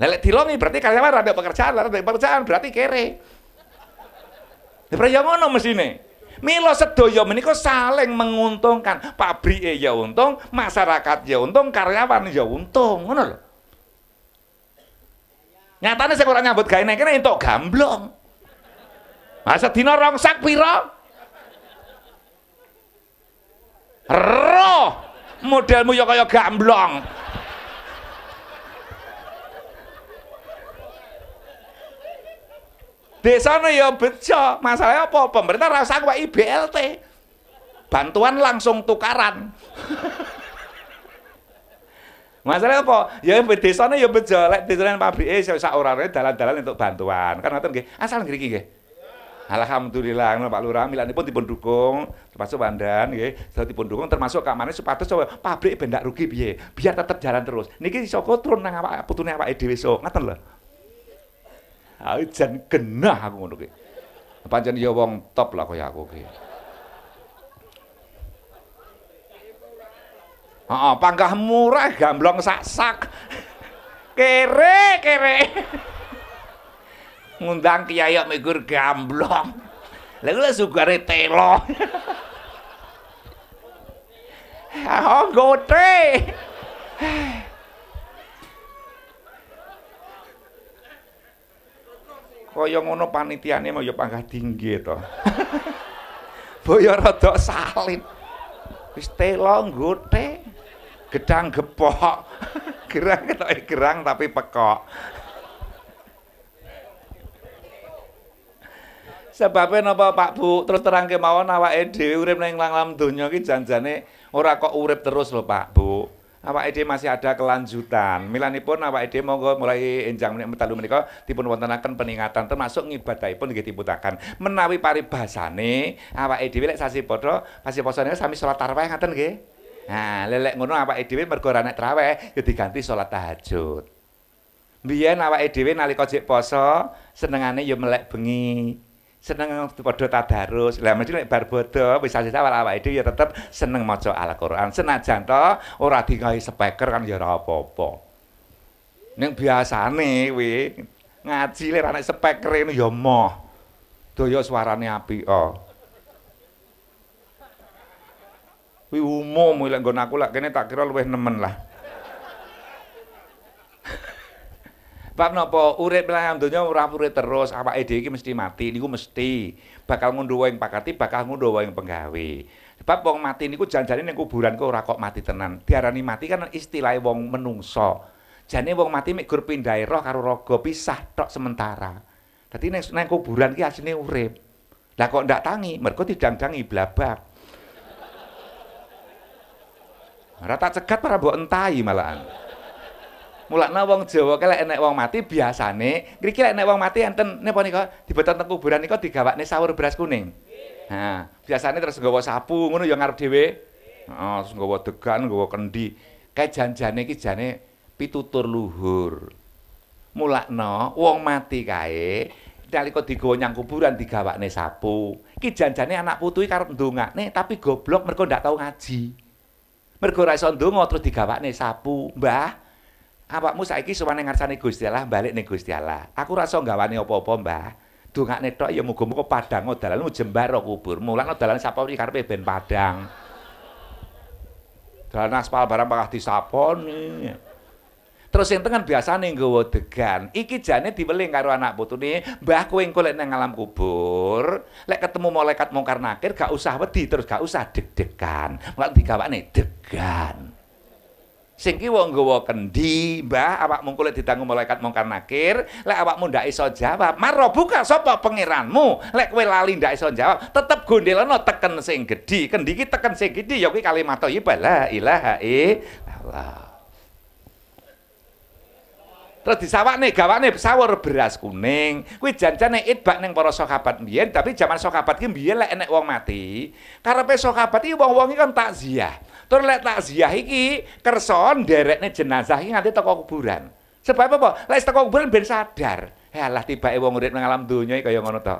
Speaker 1: Lelek dilongi berarti karyawan rada pekerjaan, rada pekerjaan berarti kere. Berarti yang ngono mesine. Milo sedoyo menikah saling menguntungkan pabrik ya untung, masyarakat ya untung, karyawan ya untung, ngono loh. Nyatanya saya kurang nyambut gaya naiknya untuk gamblong. Masa dino rongsak piro? Roh! modelmu ya kaya gamblong desa ini ya beco, masalahnya apa? pemerintah rasa kaya IBLT bantuan langsung tukaran masalahnya apa? ya desa ini ya bejo lek desa ini pabrik eh, saya usah dalan-dalan untuk bantuan kan ngerti asal ngerti gini alhamdulillah ngono Pak Lurah milanipun dipun dukung termasuk Wandan nggih sedaya dipun dukung termasuk kamane supados pabrik ben rugi piye biar tetap jalan terus niki iso kotron nang awak putune awake dhewe so ngaten lho Ayo ah, jan genah aku ngono kuwi pancen ya wong top lah kaya aku kuwi Ah, panggah murah gamblong sak sak. Kere, kere. ngundang kiai kok mikir gamblong. Lah kula sugare telo. Ha oh, gote. Kaya ngono panitiane mau ya panggah dingge, to. Boyo ya rada salin. Wis telo gote. Gedang gepok. Gerang ketoke gerang tapi pekok. sebabe napa Pak Bu terus terang kemawon awake dhewe urip nang langlam donya iki jane ora kok urip terus lho Pak Bu. Awake dhewe masih ada kelanjutan. Milanipun awake dhewe monggo mulai enjang menika metalu menika dipun wontenaken peningatan termasuk ngibadahipun nggih diputakan. Menawi paribasane awake dhewe lek sasi padha sasi posane sami salat tarawih ngaten nggih. Nah, lelek ngono awake dhewe mergo ora nek traweh ya diganti salat tahajud. Biyen awake dhewe nalika jek poso senengane ya melek bengi. seneng padha tadarus. Lah mesti lek bar bodho wis sisa awake dhewe ya tetep seneng maca Al-Qur'an. Senajan to ora dikai speaker kan ya ora apa-apa. Ning biasane kuwi ngaji lek ana speaker ngono ya moh. Daya suarane apik. Kuwi umum lek nggon aku lak kene tak kira luwih nemen lah. Sebab napa urip nang donya ora urip terus, apa ide ini mesti mati niku mesti. Bakal ngunduh ing pakati, bakal ngunduh ing penggawe. Sebab wong mati niku janjane ning kuburan kok ora kok mati tenan. Diarani mati kan istilah wong menungso. Jane wong mati mek gur pindahe roh karo raga pisah tok sementara. Dadi ning nang kuburan ki asline urip. Lah kok ndak tangi, mergo didang-dangi blabak. Rata cegat para mbok entai malahan. mulakna wong Jawa kelek nek wong mati biasane ngriki lek nek wong mati enten napa nika dibeton teng kuburan nika digawakne sawur beras kuning. Ha, nah, biasane terus nggawa sapu ngono ya ngarep dhewe. Heeh, terus nggawa degan, nggawa kendi. Kae janjane iki jane pitutur luhur. Mulakna wong mati kae nalika digawa nyang kuburan digawakne sapu. Iki janjane anak putu iki karep ndongakne tapi goblok mergo ndak tau ngaji. Mergo ra iso ndonga terus digawakne sapu. Mbah, awakmu saiki suwane ngarsane Gusti Allah, balik ning Gusti Allah. Aku rasa gawane apa-apa, Mbah. Dongakne tok ya muga-muga padang dalanmu jembar kuburmu. Lan dalan sapa iki karepe ben padang. Dalan aspal barang bakal disaponi. Terus yang tengen nih gue degan. Iki jane diweling karo anak nih, "Mbah kue engko lek ngalam kubur, lek ketemu malaikat mungkar nakir gak usah wedi terus gak usah deg-degan. Mulak digawakne degan." Singki wong gowo kendi, Mbah, awakmu kulit ditanggung malaikat mungkar nakir, lek awak ndak iso jawab, maro buka sopo pangeranmu. Lek kowe lali ndak iso jawab, tetep gondelana teken sing gedhi. Kendi ki teken sing gedhi ya kuwi kalimat thayyibah la ilaha illallah. Terus gawak nih, sawur beras kuning. Kuwi jancane itbak neng para sahabat mbien, tapi zaman sokapat ki mbiyen lek enek wong mati, pe sahabat iki wong-wong kan takziah. Terus lek takziah iki kerson nderekne jenazah iki nganti teko kuburan. Sebab apa? Lek teko kuburan ben sadar. Eh, Allah tibake wong urip nang alam donya kaya ngono to.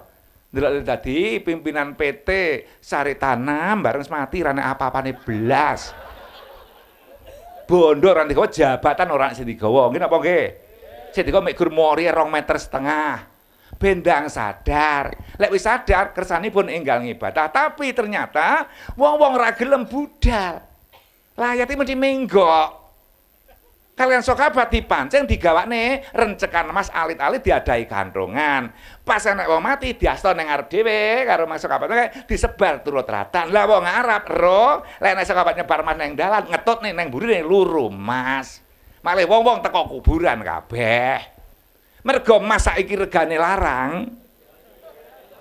Speaker 1: Delok tadi pimpinan PT sari tanam bareng semati rane apa-apane belas. Bondo rane kau jabatan orang sing digawa. Ngene apa nggih? Sing digawa mek gur mori 2 meter setengah. Bendang sadar. Lek wis sadar kersanipun enggal ngibadah, tapi ternyata wong-wong ra gelem budal. layati mesti menggok kalian sokabat dipancing digawak nih rencekan mas alit-alit diadahi kandungan pas enak wong mati diaston yang ngarep dewe karo mas sokabatnya kayak disebar turut ratan lah wong Arab, roh lah enak sokabat nyebar mas neng dalan ngetut nih neng buri nih luru mas malah wong wong teko kuburan kabeh mergo mas saiki regane larang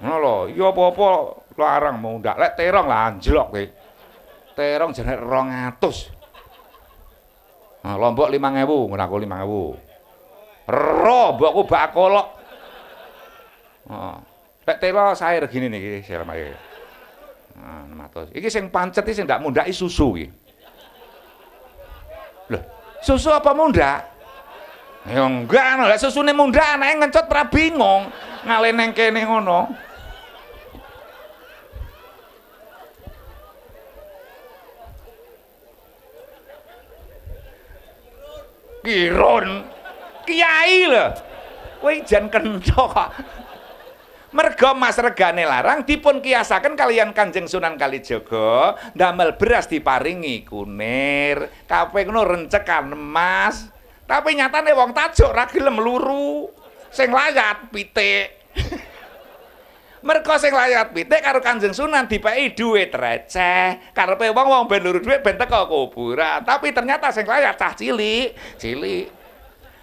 Speaker 1: ngono lho ya apa-apa larang mau ndak lek terong lah anjlok kayak terong jane 200. Nah, lombok 5000, ngono aku 5000. Ro, mbokku bak kolok. Heeh. Lek telo sair gini niki selamae. Nah, 600. Iki sing pancet iki sing ndak mundhaki susu Loh, susu apa munda, Ya enggak, susu susune munda, anake ngencut pernah bingung. Ngale nengke kene ngono. kirun kiai lho kowe jan kenco kok merga mas regane larang dipun kiasaken kalian kanjeng sunan kali jogo damel beras diparingi kunir kape ngono rencekan mas tapi nyatane wong tajuk ra gelem luru sing layat pitik Merko sing layat pitik karo Kanjeng Sunan dipeki dhuwit receh, karepe wong-wong ben luruh dhuwit ben teko kuburan. Tapi ternyata sing layat cah cilik, cilik.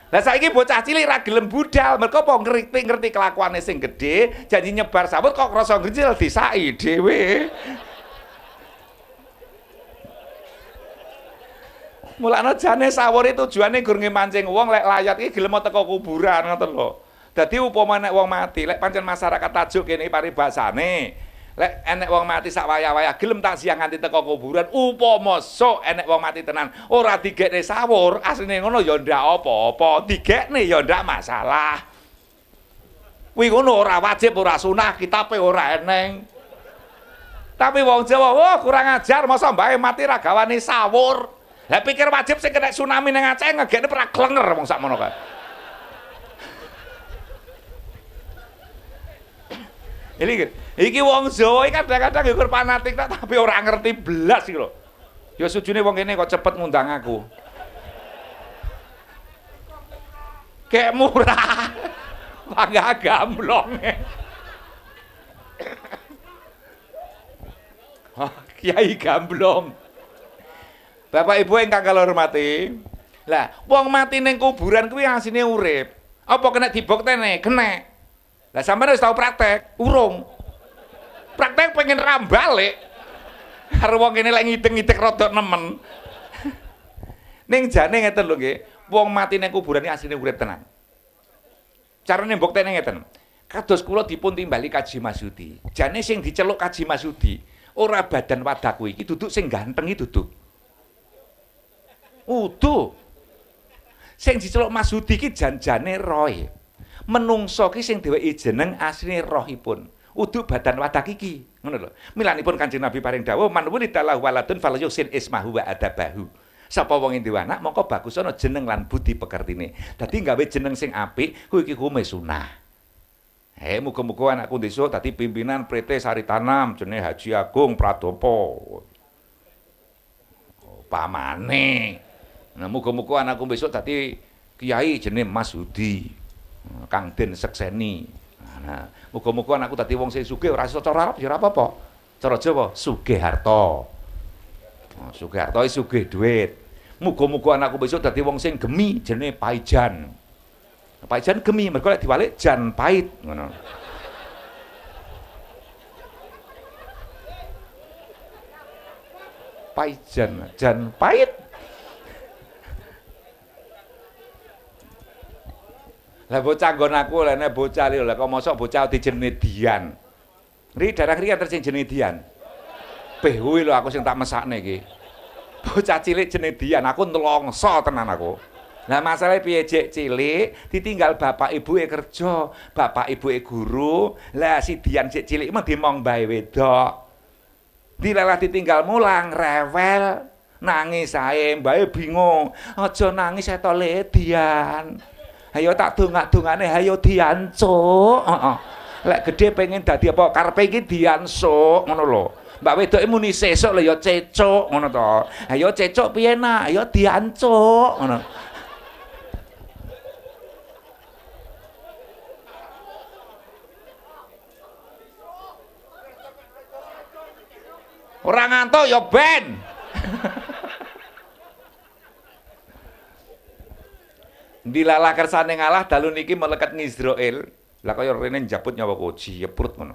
Speaker 1: Lah saiki bocah cilik ra gelem budal, merko apa ngerti ngerti kelakuane sing gedhe, janji nyebar sawut kok krasa ngrecil disaki dhewe. Mulane jane sawur itu tujuane gur nge wong lek layat iki gelem teko kuburan ngoten lho. Dadi nek wong mati, lek pancen masyarakat tajuk kene paribasane. Lek enek wong mati sak wayah-wayah gelem tak siang nganti teko kuburan, upama so enek wong mati tenan, ora digekne sawur, asline ngono ya ndak apa-apa, digekne ya ndak masalah. Kuwi ngono ora wajib, ora sunah, pe ora eneng. Tapi wong Jawa, wah kurang ajar, masa mbae mati ragawani sawur. Lah pikir wajib sih kena tsunami ning Aceh ngegekne pra klenger wong sakmono kae. Iki iki wong Jawa iki kadang-kadang yo fanatik tapi ora ngerti belas, iki lho. Ya, sujune wong kene kok cepet ngundang aku. Kayak murah. Bangga gamblong. Kiai gamblong. Bapak Ibu yang kagak hormati, lah, wong mati neng kuburan kuwi asine urip. Apa kena dibok tene? Kena. Lah sampean wis tau praktek? Urung. Praktek pengen rambalik. Karo wong kene lek ngiteng-ngiteng rodok nemen. Ning jane ngeten lho nggih, wong mati ning kuburan iki asline urip tenan. Carane mbok tene ngeten. Kados kula dipun timbali Kaji Masudi. Jane sing diceluk Kaji Masudi, ora badan wadah kuwi iki duduk sing ganteng iki duduk. Udu. Sing diceluk Masudi iki janjane Roy. menungso ki sing diwehi jeneng asline rohipun uduk badan wadah iki ngono lho milanipun kanjeng nabi paring dawuh man wulida lahu waladun falyusin ismahu wa adabahu sapa wong duwe anak moko bagus ana jeneng lan budi pekertine dadi gawe jeneng sing apik kuwi iki kuwi sunah Hei, muka-muka anak kundisu, tadi pimpinan PT Sari Tanam, jenis Haji Agung Pradopo. Oh, pamane. Nah, muka-muka anak kundisu, tadi Kiai jenis Mas Hudi. Kang Den sekseni. Nah, muga-muga anakku dadi wong sing sugih ora iso cara Arab ya ora apa-apa. Cara Jawa sugih harta. Nah, sugih harta sugih duit. Muga-muga anakku besok dadi wong sing gemi jenenge paijan. Paijan gemi, mergo lek diwalik jan pait ngono. Paijan, jan pait Lah bocah ngon aku lene bocah lho lah kok mosok bocah dijenengi Dian. Ri darang ri antar jenenge Dian. Beh kuwi lho aku sing tak mesakne iki. Bocah cilik jenenge Dian, aku nelongso tenan aku. Lah masalahe piye cek cilik ditinggal bapak ibu e kerja, bapak ibu e guru, lah si Dian cek cilik mah dimong bae wedok. Dilelah ditinggal mulang rewel, nangis ae bae bingung. Aja nangis eto Dian. ayo tak dongak-dongane ayo diancuk heeh uh -uh. lek gedhe pengen dadi apa karepe iki diancuk ngono loh mbak wedoke muni sesok lho ya cecuk ngono to ayo cecuk piye nak ayo diancuk ngono Ora ngantuk ya ben. dilalah kersane ngalah dalu niki melekat ning Israel. Lah kaya rene njabut nyawa kok jeprut ngono.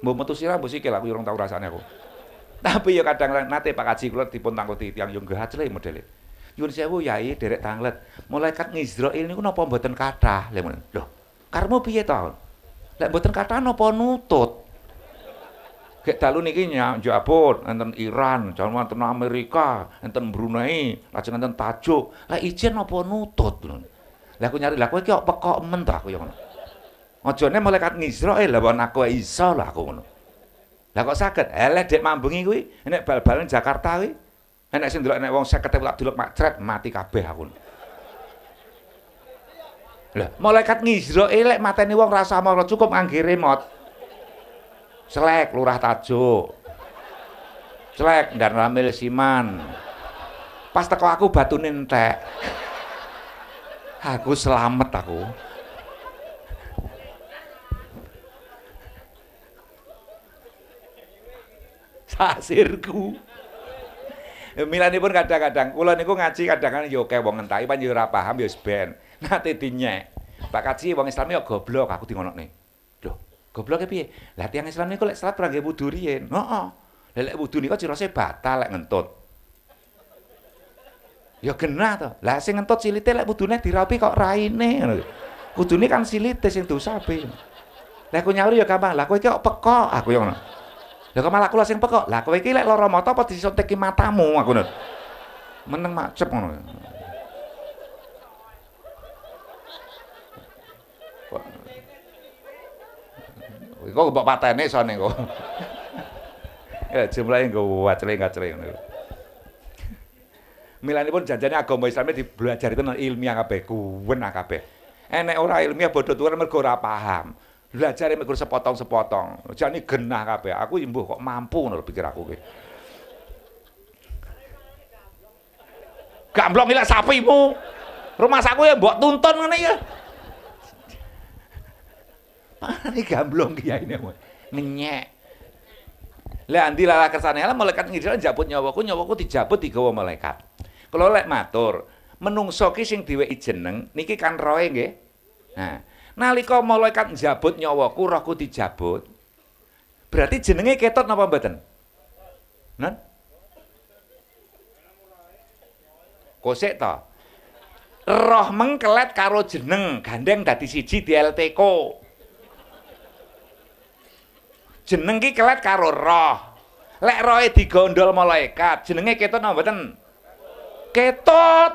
Speaker 1: Mbok metu sira mbok sikil aku urung tau rasane aku. Tapi ya kadang-kadang nate Pak Haji kula dipun tangkuti tiyang yo gacle modele. nyuwun sewu yai derek tanglet. Malaikat Israel niku napa mboten kathah? Lha ngono. Lho, karmo piye to? Lek mboten kathah napa nutut? Kek dalu niki njabut enten Iran, jan wonten Amerika, enten Brunei, lajeng enten Tajuk. Lah ijen napa nutut? Lho. Lah aku nyari, lah kowe iki opo kok men to aku ya ngono. Ajane malaikat ngisroke eh, lah ben aku iso lah aku ngono. Lah kok saged? Eleh dek mambungi kuwi enek bal balen Jakarta kuwi. Enek sing ndelok nek wong 50 tak e delok macret mati kabeh aku. Lah malaikat ngisroke eh, lek mateni wong rasa mara cukup ngangge remot. Selek lurah tajo. Slek dan ramil siman. Pas teko aku batu nentek. aku selamat aku sasirku Milani pun kadang-kadang kula niku ngaji kadang-kadang yo kayak wong entai pan yo ya ora paham yo ya ben nate dinyek Pak Kaji wong Islam yo ya goblok aku dingonokne nih. goblok e piye lah tiyang Islam niku lek salat ora nggih wudu riyen heeh lek wudu niku cirose batal lek ngentut Ya genah to. Lah sing ngentut silite lek kudune dirapi kok raine ngono. Kudune kan silite sing dosa ape. Lah aku nyaur ya gampang. Lah kowe iki kok pekok aku ah, yo ngono. Lah kok malah kula sing pekok. Lah kowe iki lek lara mata apa disuntikki matamu aku ngono. Meneng macep ngono. Kok mbok patene sone kok. Ya eh, jumlahnya gue wacele ngacele ngono pun janjinya agama Islam itu non ilmiah kabeh, kuwen kabeh. Enek orang ilmiah bodoh tuan mergo ora paham. Belajar mergo sepotong-sepotong. Jane genah kabeh. Aku imbuh kok mampu ngono pikir aku ki. Gamblong ilak sapimu. Rumah saku ya mbok tuntun mana ya. Ini gamblong dia ini ngenyek. Lah andi lala kersane lah malaikat ngidir njabut nyawaku, nyawaku dijabut digawa malaikat. Kalau lek matur, menungso ki sing diwe jeneng, niki kan rohe nggih. Nah, nalika malaikat njabut nyawaku, rohku dijabut. Berarti jenenge ketot napa mboten? Nen? Kosek ta. Roh mengkelet karo jeneng, gandeng dadi siji di LTK. Jeneng ki kelet karo roh. Lek rohe digondol malaikat, jenenge ketot napa mboten? ketot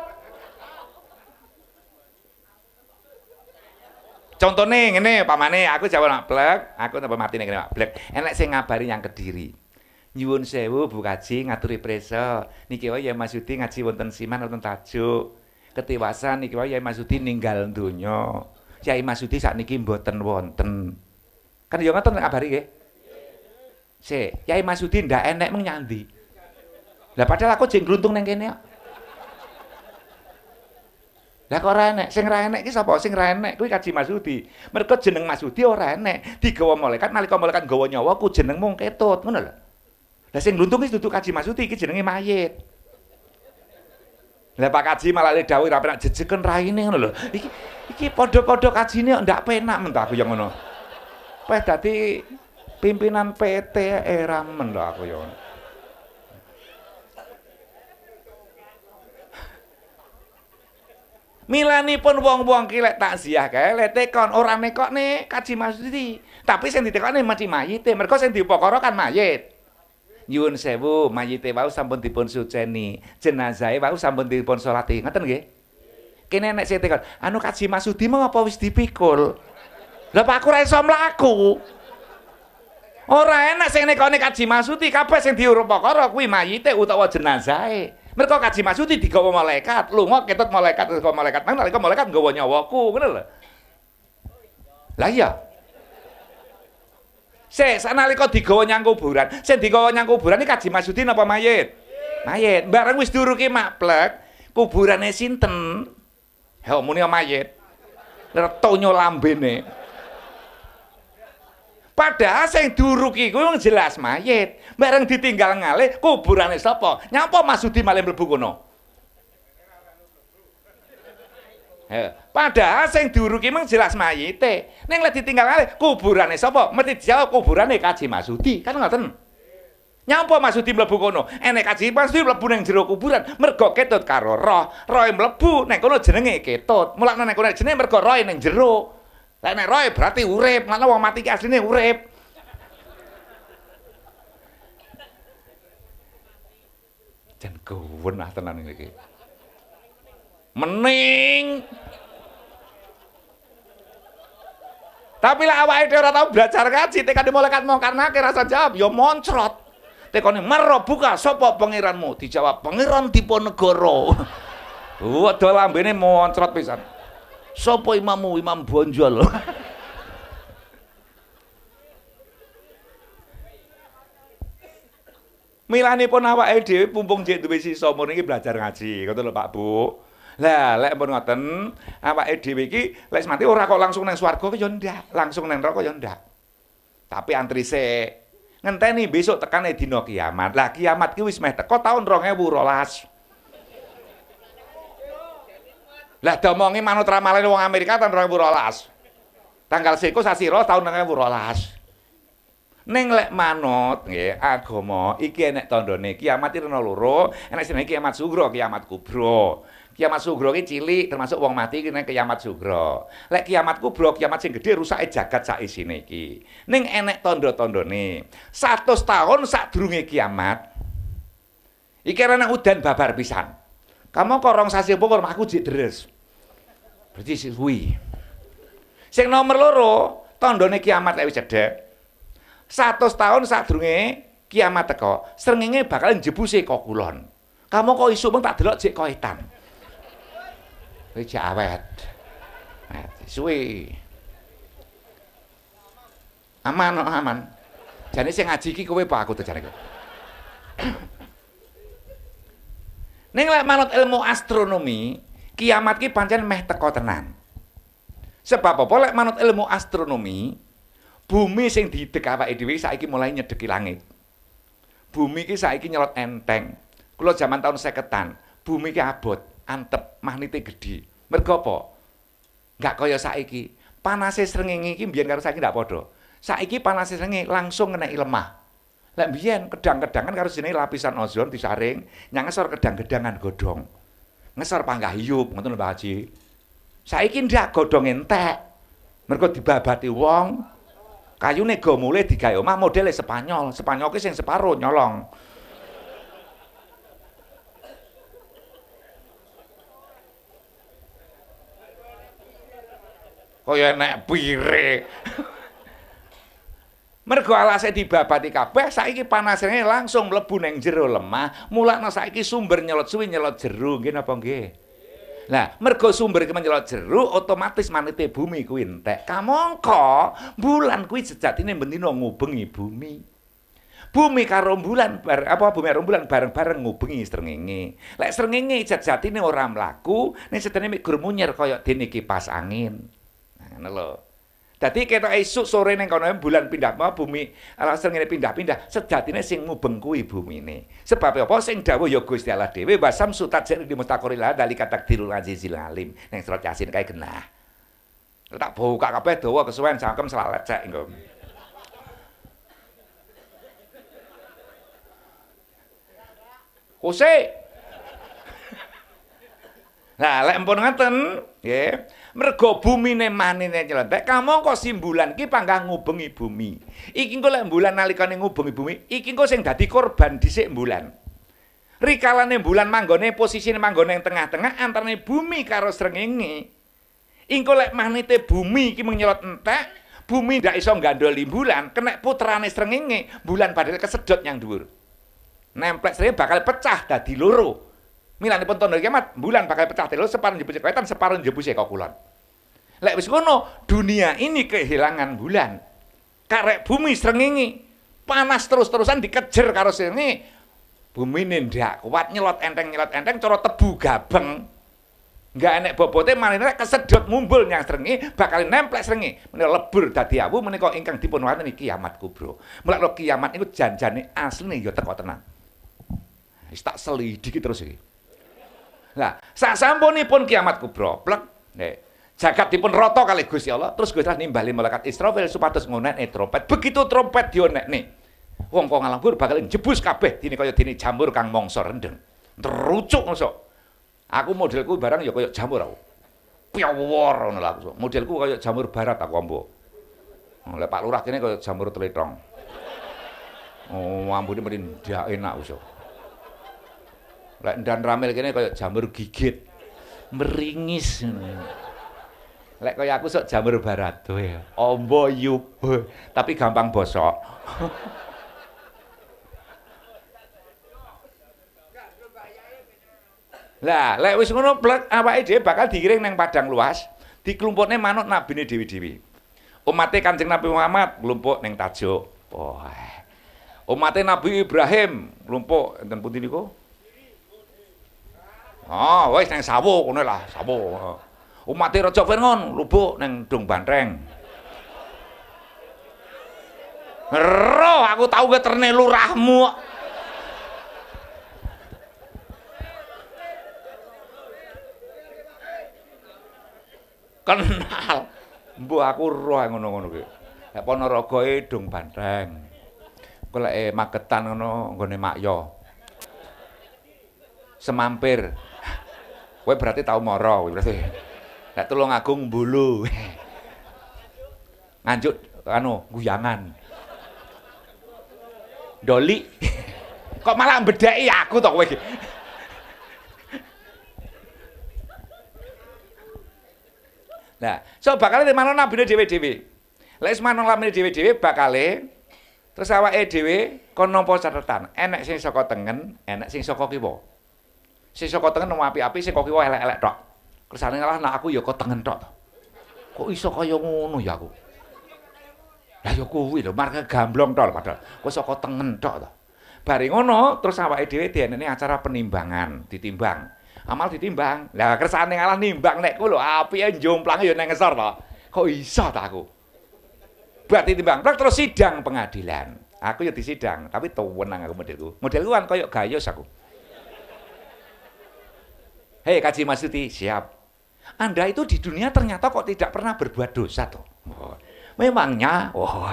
Speaker 1: contohnya Pak pamane aku jawab plek aku tambah mati ngene Pak Blek enek sing ngabari yang Kediri nyuwun sewu Bu Kaji ngaturi presa niki wae ya Mas Yudi ngaji wonten siman wonten tajuk ketiwasan niki wae ya Mas Yudi ninggal donya Yai Mas Yudi niki mboten wonten kan yo ya ngoten ngabari ke? Sik, Yai Mas Yudi ndak enek mengnyandi. nyandi. Lah padahal aku jeng neng nang kene Lah kok ora enek? Sing ra enek ki sapa? Sing ra enek kuwi Kaji Masudi. Merko jeneng Masudi ora enek. Digawa malaikat nalika malaikat gawa nyawa ku jeneng mung ketut, ngono lho. Lah sing luntung iki duduk Kaji Masudi iki jenenge mayit. Lah Pak Kaji malah le dawuh ora penak jejeken raine ngono lho. Iki iki podo padha kajine ndak penak mentu aku yang ngono. Wah dadi pimpinan PT era men aku yang ngono. Milani pun wong-wong kile takziah siah kae le tekon ora nekone kaji masjid. Tapi sing ditekone mati mayit, mergo sing diupakara kan mayit. Nyuwun sewu, mayite wau sampun dipun suceni, jenazahe wau sampun dipun salati, ngeten nggih? Kene nek sing tekon, anu kaji masjid mau apa wis dipikul? Lah Pak aku ora iso mlaku. Ora enak sing nekone kaji masjid, kabeh sing diupakara kuwi mayite utawa jenazahe. Mereka kaji maksudnya di gawa malaikat, lu mau ketut malaikat, lu gawa malaikat, mana lu malaikat gawa nyawaku, bener lah. Lah iya. Se, sana lu di gawa nyang kuburan, se di gawa nyang kuburan ini kaji maksudnya apa mayit? Mayit, bareng wis duru ke maplek, kuburannya sinten, ya omuni mayit, retonyo lambene. Padahal sing diuruki kuwi wong jelas mayit. Bareng ditinggal ngale kuburane sapa? Nyapa maksudi malem mlebu kono? Padahal sing diuruki mung jelas mayite. Ning lek ditinggal kali kuburane sapa? Mesti jawab kuburane Kaji Masudi, kan ngoten. Nyapa Masudi mlebu kono? Enek Kaji Masudi mlebu ning jero kuburan mergo ketut karo roh. Roh mlebu nek kono jenenge ketut. Mulane nek kono jenenge mergo roh ning jero. Lek nek roe berarti urip, mana wong mati ki asline urip. Jan kuwen ah tenan iki. Mening. Tapi lah awake dhewe ora tau belajar ngaji, di malaikat mau karena rasa jawab ya moncrot. Tekane mero buka sapa pangeranmu? Dijawab pangeran Diponegoro. Waduh lambene moncrot pisan. Sopo imammu imam bonjol. Milani pun awak edw, pumpung jek duwe sisa umur ini belajar ngaji, kata lho Pak Bu. Lah, lek pun ngoten, awak edw ini, lek semati orang kok langsung neng suarga, ya ndak. Langsung neng rokok, ya ndak. Tapi antri se, ngenteni besok tekan edino kiamat. Lah, kiamat ki wis meh teko tahun rongnya Lah domongi manut ramalan wong Amerika tahun 2012. Tanggal siko sasiro, roh tahun 2012. Neng lek manut nggih agama iki enek tandane kiamat rene loro, enek sing kiamat sugro, kiamat kubro. Kiamat sugro iki cilik termasuk wong mati iki nek kiamat sugro. Lek kiamat kubro kiamat sing gedhe rusake jagat sak isine iki. Ning enek tandha-tandhane. 100 tahun sadurunge kiamat iki ana udan babar pisan. Kamu kok rong sasi pokor aku jik deres. Berarti suwi. Sing nomor loro, tandane kiamat lek wis cedhek. 100 taun sadurunge kiamat teko, srengenge bakal njebuse kok kulon. Kamu kok isuk mung tak delok jek kok etan. Wis jek awet. suwi. Aman no, aman. Jane sing ngaji iki kowe po aku to jane. Ning lek manut ilmu astronomi, kiamat ki pancen meh teko tenan. Sebab apa lek manut ilmu astronomi, bumi sing didek awake dhewe saiki mulai nyedeki langit. Bumi ki saiki nyelot enteng. Kulo zaman tahun seketan, bumi ki abot, antep, magnete gede. Mergo apa? Enggak kaya saiki. Panase srengenge iki mbiyen karo saiki ndak padha. Saiki panase srengenge langsung kena lemah. Lek mbiyen kedang-kedangan karo jenenge lapisan ozon disaring, nyangsor kedang-kedangan godhong. -kedang ngeser panggah hiup ngoten lho Pak Haji. Saiki ndak godhong entek. Mergo dibabati wong. Kayune go mule digawe omah modele Spanyol. Spanyol ki sing separo nyolong. Kaya enek pire. Mergo alase dibabati kabeh saiki panasene langsung mlebu neng jero lemah, mulane saiki sumber nyelot suwi nyelot jero nggih apa nggih. Lah, mergo sumber iki nyelot jero otomatis manite bumi kuwi entek. Kamangka bulan kuwi sejatine bendina ngubengi bumi. Bumi karo bulan bareng apa bumi karo bulan bareng-bareng ngubengi srengenge. Lek srengenge sejatine ora mlaku, nek sedene mik gur kaya dene kipas angin. Nah, ngene lho. Jadi kita esok sore neng kono bulan pindah mau bumi alasan ini pindah-pindah sejatinya sing mubeng bumi ini. Sebab apa sing dawo ya Gusti Allah dhewe wasam sutat sing di dari kata tiru azizil alim neng surat Yasin kayak kena. Tak buka kape doa kesuwen sangkem selalat cek enggak. Kose. Nah, lek mpun ngoten, nggih. Mergo bumine manine nyeletek, kamu kok simbulan ki panggah ngubengi bumi. Iki ngko lah bulan nalikane ngubengi bumi, iki ngko sing dadi korban disik mbulan. Rikalane mbulan manggone posisine manggone yang tengah-tengah antarane bumi karo srengenge. Iki lek manite bumi iki menyelot entek, bumi ndak iso gandol mbulan, kena putrane srengenge, Bulan padahal kesedot yang dhuwur. Nemplek srengenge bakal pecah dadi loro. milanipun dari kiamat bulan pakai pecah telur separuh jebus kelihatan separuh jebus ya kulon lek wis ngono dunia ini kehilangan bulan karek bumi srengenge panas terus-terusan dikejar karo sini bumi ini ndak kuat nyelot enteng nyelot enteng coro tebu gabeng nggak enek bobote malah kesedot mumbul yang serengi bakal nempel serengi ini lebur dadi awu menika ingkang dipun ini kiamat kubro mulak kiamat niku janjane asli ya teko tenang wis tak selidiki terus ini. Lah, sak sampunipun kiamat kubro, plek. jagad jagat dipun roto kali Gusti Allah, terus Gusti Allah nimbali malaikat Israfil supados ngonekne trompet. Begitu trompet dionekne, wong kok ngalambur bakal jebus kabeh dene kaya dene jamur kang mongso rendeng. Terucuk masuk. Aku modelku barang ya kaya jamur aku. Piyawor ngono lah aku. Modelku kaya jamur barat aku ambo. Hmm, lah Pak Lurah kene kaya jamur telitong. Oh, ambune merindak enak usah. lek ndan ramil kene kaya jamur gigit meringis lek kaya aku sok jamur barado ya ombo yub tapi gampang bosok lah lek wis ngono plek awake dhewe bakal dikiring neng padang luas diklumpukne manut nabine dewi-dewi umate kanjeng nabi Muhammad lumpuk neng tajuk wah umate nabi Ibrahim lumpuk enten pundi niku Ah, wis nang sawu ngene lah, sawu. Umat Raja Firaun lubuk nang Dung Banteng. Roh aku tau geterne lurahmu. Kenal. Mbok aku roh ngono-ngono kuwi. Nek ponorogoe Dung Banteng. Koleke magetan ngono nggone Makyo. Semampir. Kowe berarti tau moro kowe berarti. Nek tulung agung bulu. Nganjuk anu guyangan. Doli. Kok malah bedheki aku to kowe iki. Nah, so bakal di mana nabi dewi dewi. Lais mana lamir dewi dewi bakal terus awak e dewi kon nopo catatan. Enak sing soko tengen, enak sing soko kibo. sing saka tengen nang api-api sing kok elek-elek tok. Kersane lah nek aku ya kok tengen tok. Kok iso kaya ngono ya aku? Lah ya kuwi lho marke gamblong tok padahal kok saka tengen tok to. Bare ngono terus awake dhewe diene acara penimbangan, ditimbang. Amal ditimbang. Lah kersane ngalah nimbang nek ku lho apike jomplang ya nek ngesor to. Kok iso tak aku? Berarti ditimbang. Plak, terus sidang pengadilan. Aku ya disidang, tapi tuwenang aku modelku. Modelku kan kaya gayus Gayos, aku. hei Kaji Mas siap. Anda itu di dunia ternyata kok tidak pernah berbuat dosa toh. Oh. Memangnya, wah. Oh,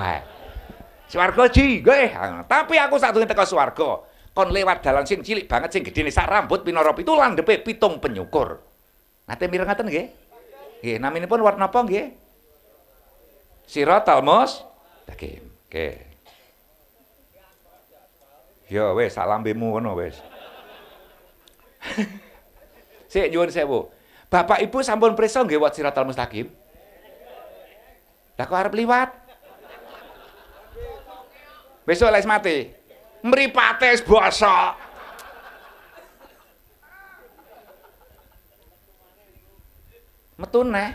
Speaker 1: swarga gue. Eh. Tapi aku satu teko swarga, kon lewat dalan sing cilik banget sing gedene sak rambut pinorop itu landepe pitung penyukur. Nate mirengaten nggih? Nggih, pun warna apa nggih? Sirat almos. takim. Oke. Yo ya, salam bemu kono wes. Sik nyuwun sewu. Bapak Ibu sampun preso nggih wat siratal mustaqim? Lah kok arep liwat? Besok les mati. Mripate wis bosok. Metu neh.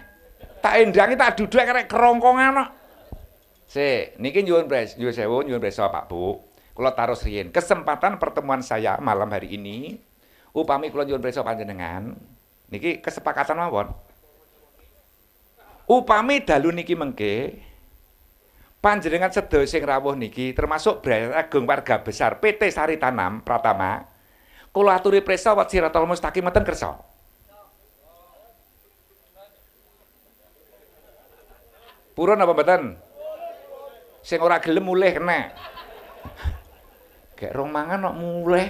Speaker 1: Tak endangi tak duduk karek kerongkongan kok. Si, niki nyuwun pres, nyuwun sewu, nyuwun preso Pak Bu. kalau taruh riyin, kesempatan pertemuan saya malam hari ini upami kula nyuwun pirsa panjenengan niki kesepakatan mawon upami dalu niki mengke panjenengan sedaya sing rawuh niki termasuk Brayan Agung warga besar PT Sari Tanam Pratama kula aturi pirsa wat siratul mustaqim meten kersa Purun apa mboten? Sing ora gelem mulih kena. Gek rong mangan kok mulih.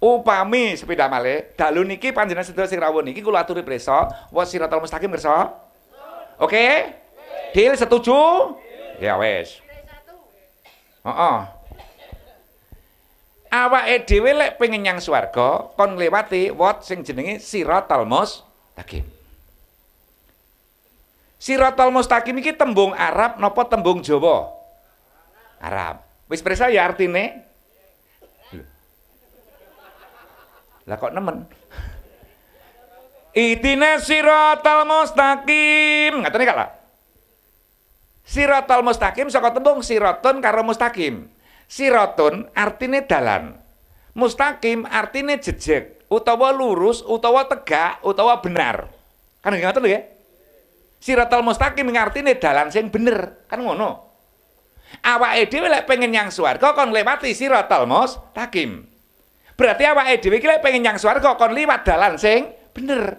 Speaker 1: upami sepeda male dalu niki panjenengan sedaya sing rawuh niki kula aturi prisa wa siratal mustaqim kersa oke okay? deal setuju ya wes heeh oh -oh. awake dhewe lek pengen nyang swarga kon lewati wat sing jenenge siratal mustaqim. Siratal takim iki tembung Arab napa tembung Jawa? Arab. Wis presa ya artine Lah kok nemen? Itina sirotal mustaqim. nih kalah sirotal mustaqim Soko tembung siroton karo mustaqim. Siroton artinya dalan. Mustaqim artinya jejek utawa lurus utawa tegak utawa benar. Kan ngoten lho ya. sirotal mustaqim artinya dalan sing bener, kan ngono. awa dhewe lek pengen nyang Kok kon lewati sirotal mustaqim. berarti awak edw kira pengen yang suar kok kon liwat dalan sing bener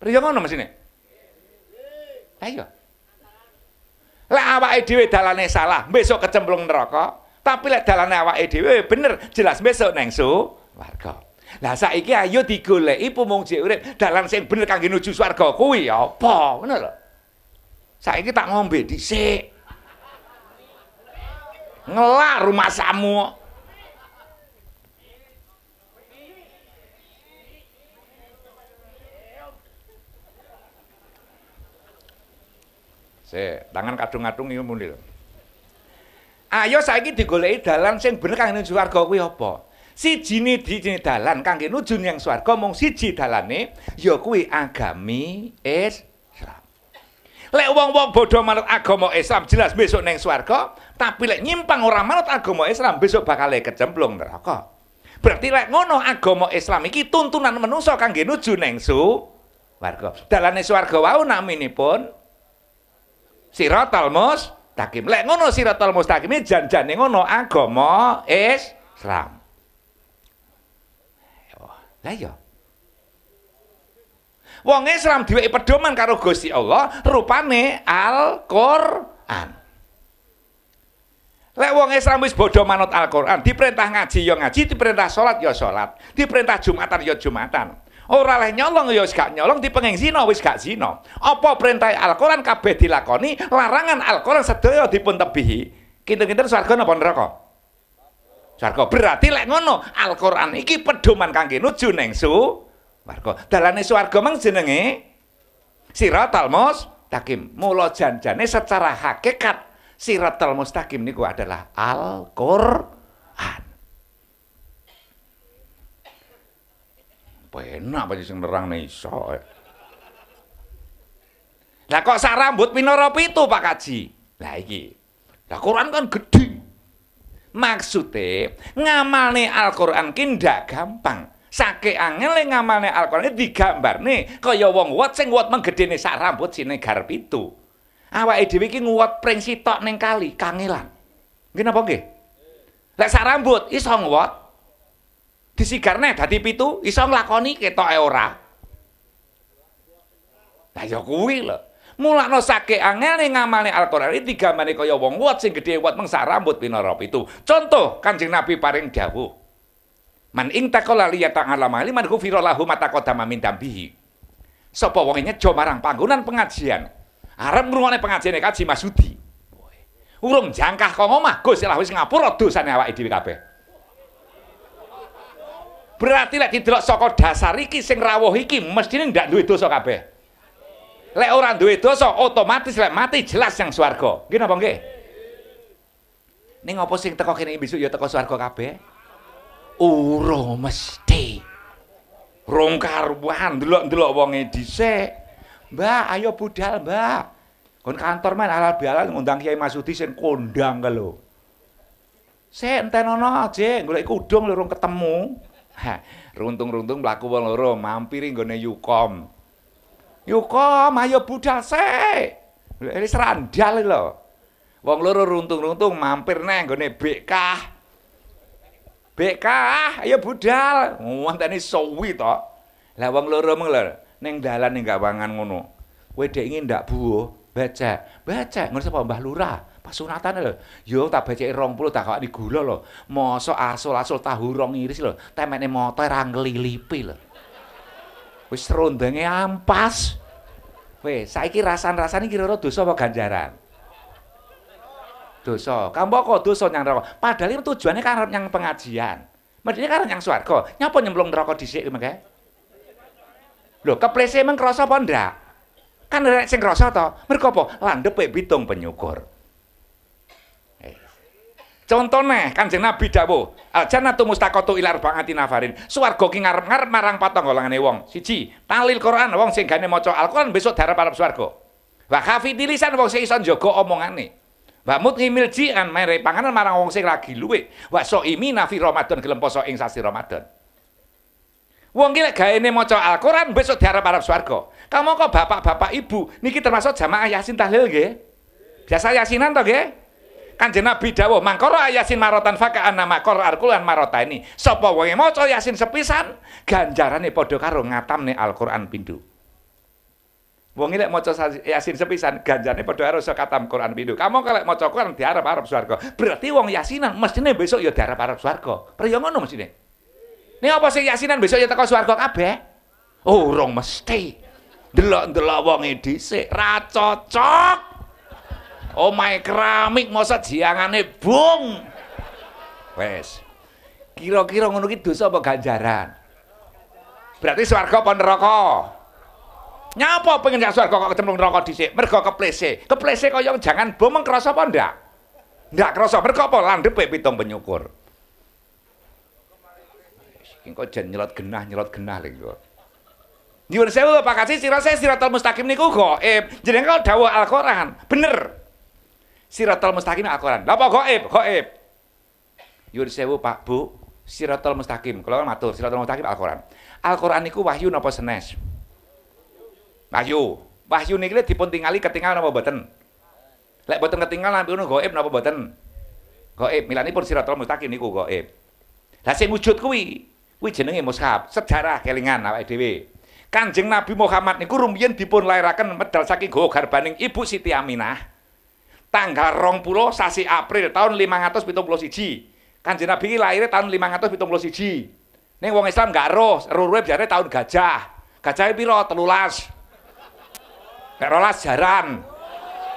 Speaker 1: Rio ngono mas ini ayo lah awak edw dalane salah besok kecemplung neraka tapi lah dalane awak edw eh, bener jelas besok neng su warga lah saiki ayo digolek ibu mung cek urip dalan sing bener kangge nuju suarga kuwi apa ngono lho saiki tak ngombe dhisik ngelak rumah samu Si, tangan kadung-kadung ini munil. Ayo saiki digoleki dalan sing bener kang nuju swarga kuwi apa? Siji ni di sini dalan kangge nuju yang swarga mung siji dalane ya kuwi agami Islam. Lek wong-wong bodho manut agama Islam jelas besok neng swarga, tapi lek nyimpang ora manut agama Islam besok bakal kecemplung neraka. Berarti lek ngono agama Islam iki tuntunan menungso kangge nuju neng su warga. Dalane swarga wau naminipun pun siratal takim, Lek ngono siratal takim jan jan ngono agomo es Islam. Lah yo iya. Wong Islam diwe pedoman karo Gusti Allah rupane Al-Qur'an. Lek wong Islam wis bodho manut Al-Qur'an, diperintah ngaji ya ngaji, diperintah salat ya salat, diperintah Jumatan ya Jumatan. ora leh nyolong ya wis gak nyolong dipengeng zina wis gak zina apa perintah Al-Qur'an kabeh dilakoni larangan Al-Qur'an sedaya dipuntepihi. tebihi kinten-kinten swarga napa neraka swarga berarti lek ngono Al-Qur'an iki pedoman kangge nuju neng su swarga dalane swarga mang jenenge siratal mustaqim mulo janjane secara hakikat siratal mustaqim niku adalah Al-Qur'an penak pancen sing nerangne iso. Eh. Lah kok sak rambut pinara pitu Pak Kaji? Lah iki. Lah Quran kan gedhe. Maksude ngamalne Al-Qur'an ki ndak gampang. Sake angele ngamalne Al-Qur'an e digambarne kaya wong wat, sing wot menggedene sak rambut sine garp itu. Awake dhewe iki nguwat pring sitok ning kali, kangelan. Nggih napa nggih? Lek sak rambut iso nguwat, disigarne dadi pitu iso nglakoni ketok e ora Lah yo kuwi lho mulakno sake angele ngamane Al-Qur'an iki gamane kaya wong kuat sing gedhe kuat mengsa rambut pinara pitu contoh Kanjeng Nabi paring dawuh Man ing takola liya ta'ala mali man gufiro lahu mataqadam min dambihi Sapa wong e nyejo marang panggonan pengajian arep ngrungokne pengajiane Kaji Masudi Urung jangkah kok omah Gus lah wis ngapura awake dhewe kabeh Berarti lek didelok saka dasar iki sing rawuh iki mestine ndak duwe dosa kabeh. Lek ora duwe dosa otomatis lek mati jelas yang swarga. Nggih napa nggih? Ning apa sing teko kene besok ya teko swarga kabeh? Ora mesti. Rong karuan delok-delok wonge dhisik. Mbak, ayo budal, Mbak. Kon kantor men alal bialal ngundang Kiai Masudi sing kondang ke lho. Sik enten ana aja golek kudung lho ketemu. Runtung-runtung mlaku wong loro mampir nggone Yukom. Yukom ayo budal se! Ini serandal lho. Wong loro runtung-runtung mampir neh nggone BK. BK ayo budal. Wonten iki sowi to. Lah wong loro mung Neng ning dalan ning wangan ngono. Kowe dek ingin ndak buwo? Becek. Becek ngurus apa? Mbah Lurah. Pas sunatan lho. Yo tak baceki 20 tak kawani gula lho. Mosok asul-asul tahu rong iris lho. Temene motor ra nglilipi lho. Wis rondenge ampas. Weh, saiki rasan-rasane kira-kira dosa apa ganjaran? Dosa. Kamu kok dosa nyang neraka? Padahal tujuannya kan nyang pengajian. Mestinya kan nyang swarga. Nyapa nyemplung neraka dhisik mengke? Lho, keplese mengkrasa apa ndak? Kan nek sing krasa to. Mergo apa? Landhep pitung penyukur. Contone Kanjeng Nabi dawuh, "Aljannatu mustaqatu ilar ba'ati nafarin." Swarga ki ngarep-ngarep marang patanggolane wong. Siji, talil Quran wong sing gane maca Al-Quran besok darap arep swarga. Wa khafi wong sing iso njaga omongane. Wa mutghimil ji'an mere panganan marang wong sing lagi luwe. Wa so'imi nafi Ramadan gelem poso ing sasi Ramadan. Wong iki lek gaene maca Al-Qur'an besok diarep arep swarga. Kamangka bapak-bapak ibu niki termasuk jamaah Yasin tahlil nggih? Biasa yasinan to nggih? Kanjeng Nabi dawuh, "Mangkara Yasin marotan ana makor arkulan marota ini." Sapa wonge maca Yasin sepisan, ganjarane padha karo ngatamne Al-Qur'an pindho. Wong lek maca Yasin sepisan, ganjarane padha karo iso katam Qur'an pindho. Kamu kalau maca Qur'an tiara parap swarga. Berarti wong Yasinan mestine besok ya diarep-arep swarga. Priyo ngono mestine? Ini apa sih Yasinan besok ya teko swarga kabeh? Oh, rong mesti. Delok-delok wong dhisik, ra cocok. Oh omahe keramik mosok jiangane bung. Wes. Kira-kira ngono ki dosa apa ganjaran? Berarti swarga apa neraka? Nyapa pengen nyak swarga kok ketemu neraka dhisik? Mergo keplese. Keplese kaya jangan bom ngerasa apa ndak? Ndak kerasa mergo apa landepe pitung penyukur. Sing kok jan nyelot genah nyelot genah lho iku. Nyuwun sewu Pak Kasih sira sira mustaqim niku kok eh jenenge kok dawuh Al-Qur'an. Bener. Siratul mustaqim Al-Quran. Lah goib? Goib. Yur sewu Pak Bu, Siratul mustaqim. Kalau kan matur, Siratul mustaqim Al-Quran. Al-Quran niku wahyu napa senes? Wahyu. Wahyu niki dipun tingali ketinggalan napa Baten. Lek Baten ketinggalan niku goib napa mboten? Milani pun Siratul mustaqim niku goib. Lah sing wujud kuwi, kuwi jenenge mushaf, sejarah kelingan awake dhewe. Kanjeng Nabi Muhammad niku rumiyin dipun lairaken medal saking Goh banding Ibu Siti Aminah. tanggal rong puluh sasi April tahun 571 siji kanji nabi lahirnya tahun 571 siji ini wong islam gak roh roh biasanya tahun gajah gajah ini piro telulas perolas jaran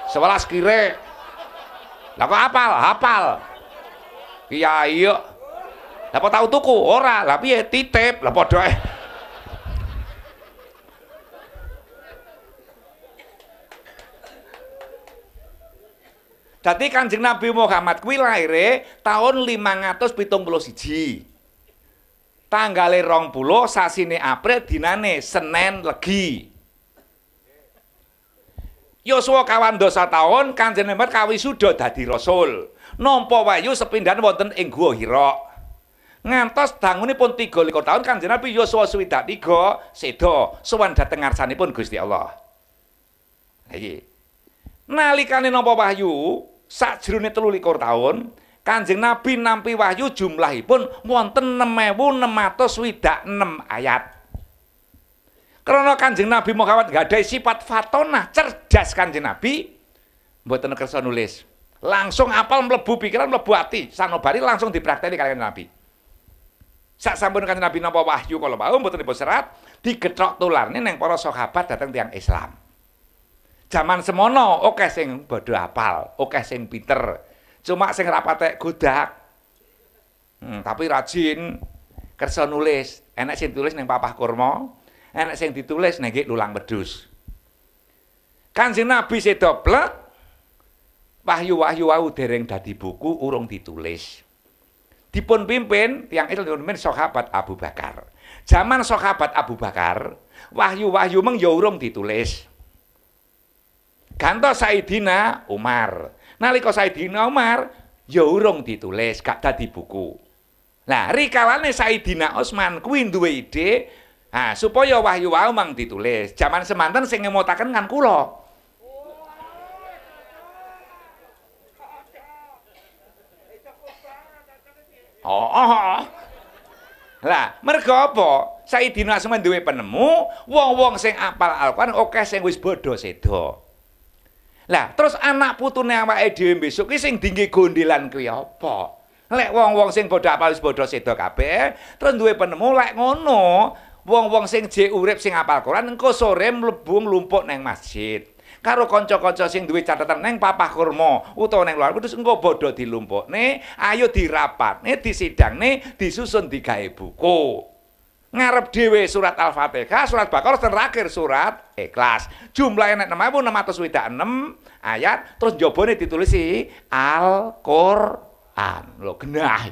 Speaker 1: sewelas kire lah kok apal? apal iya iya lah tahu tuku? ora lah piye titip lah podo eh Dadi Kanjeng Nabi Muhammad kuwi laire tahun 571. Tanggale 20 sasine April dinane Senin Legi. Yosua kawan dosa tahun Kanjeng Nabi kawis sudah dadi rasul. Nampa wayu sepindhan wonten ing Gua Hira. Ngantos dangune pun 3 taun Kanjeng Nabi Yosua swidak 3 sedo sowan dhateng ngarsanipun Gusti Allah. Iki. Nalikane nampa wahyu, sajrone telu likur taun, kanjeng nabi nampi wahyu jumlahipun wonten 6600 swidak 6 ayat karena kanjeng nabi Muhammad gak ada sifat fatonah cerdas kanjeng nabi mboten kersa nulis langsung apal mlebu pikiran mlebu ati sanobari langsung dipraktekne kanjeng nabi sak sampun kanjeng nabi napa wahyu kala mau mboten dipun serat digethok tularne neng para sahabat datang tiang islam Jaman semono oke okay, sing bodho apal, oke sing pinter. Cuma sing ra patek godak. Hmm, tapi rajin kersa nulis, enek sing tulis ning papah kurma, enek sing ditulis ning lulang Kan Kanjeng Nabi sedo plek wahyu-wahyu wau dereng dadi buku urung ditulis. Dipun pimpin tiyang ilmuwan sahabat Abu Bakar. Jaman sahabat Abu Bakar, wahyu-wahyu meng ya urung ditulis. Ganto Saidina Umar. Nalika Saidina Umar ya urung ditulis, gak dadi buku. Nah, rikalane Saidina Osman kuwi duwe ide Nah, supaya wahyu wau mang ditulis. Zaman semanten sing ngemotaken kan kula. Oh, oh, oh. Lah, mergo apa? Saidina Osman duwe penemu, wong-wong sing apal Al-Qur'an oke okay, sing wis bodho sedo. Lah, terus anak putune awake dhewe besok ki sing dinggi gondelan kuwi apa? Lek wong-wong sing bodoh apa wis bodho sedo kabeh, terus duwe penemu lek ngono, wong-wong sing jek urip sing apal Quran engko sore mlebung lumpuk neng masjid. Karo kanca-kanca sing duwe catatan neng papah kurma utawa neng luar terus engko bodho dilumpukne, ayo dirapatne, disidangne, disusun digawe buku. ngarep dhewe surat Al-Fatihah, surat Baqarah terakhir surat Ikhlas. Jumlahe nek 6666 ayat terus jabone ditulis Al-Qur'an. Lho genah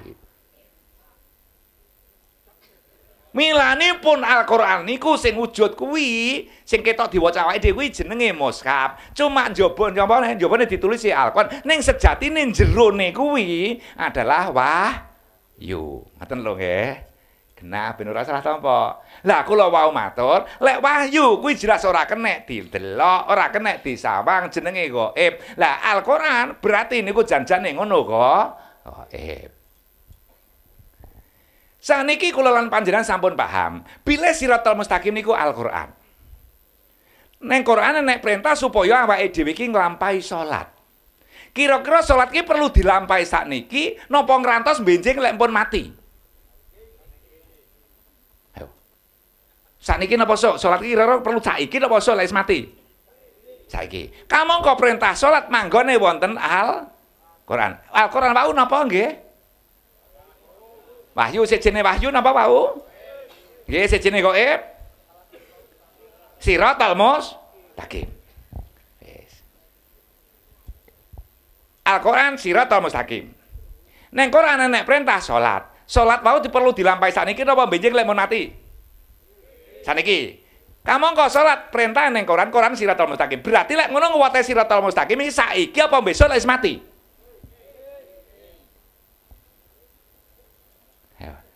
Speaker 1: Milani pun Al-Qur'an niku sing wujud kuwi, sing ketok diwaca awake dhewe kuwi jenenge mushaf. Cuma njaba njabane njabane ditulis Al-Qur'an. Ning sejatine jero ne kuwi adalah wahyu. Ngaten lho nggih. Nah, ben ora salah sapa. Lah kula wau matur, lek wahyu kuwi jelas ora kena didelok, ora kena disawang jenenge gaib. Lah Al-Qur'an berarti niku janjane ngono kok. Gaib. Oh, Saniki kula lan panjenengan sampun paham, bile siratal mustaqim niku Al-Qur'an. Neng Qur'an nek perintah supaya awake dhewe iki nglampahi salat. Kira-kira salat iki perlu dilampahi sakniki napa ngrantos benjing lek pun mati. Saniki napa sok? Salat iki roro perlu saiki napa sok lek mati? Saiki. Kamu kok perintah salat manggone wonten Al Quran. Al Quran wau napa nggih? Wahyu sejene wahyu napa wau? Nggih sejene kok e. Sirat al mus Al Quran sirat al mustaqim. Neng Quran nenek perintah salat. Salat wau diperlu dilampahi saniki napa benjing lek mau mati? saniki kamangka salat perintah ning Quran-Quran Siratal Mustaqim. Berarti lek ngono ngwate Siratal Mustaqim iki saiki apa besok lek mati?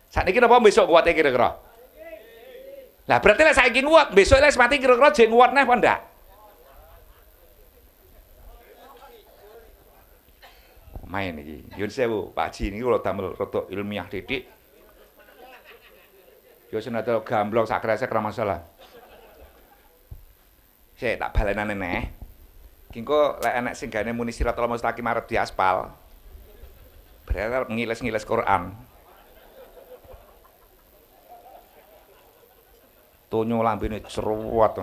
Speaker 1: Saniki napa besok kuwate kira-kira? Lah berarti lek saiki kuat, besok lek mati kira-kira jeng kuat neh apa ndak? main iki. Yun sewu, Pak Ji niku kalau tamel rotok ilmiah titik Yo senada gamblong sak kresek ora masalah. Sik tak balenan meneh. Ki engko lek enek sing gane muni siratal mustaqim arep diaspal. Berarti ngiles-ngiles Quran. Tonyo lambene ceruwet.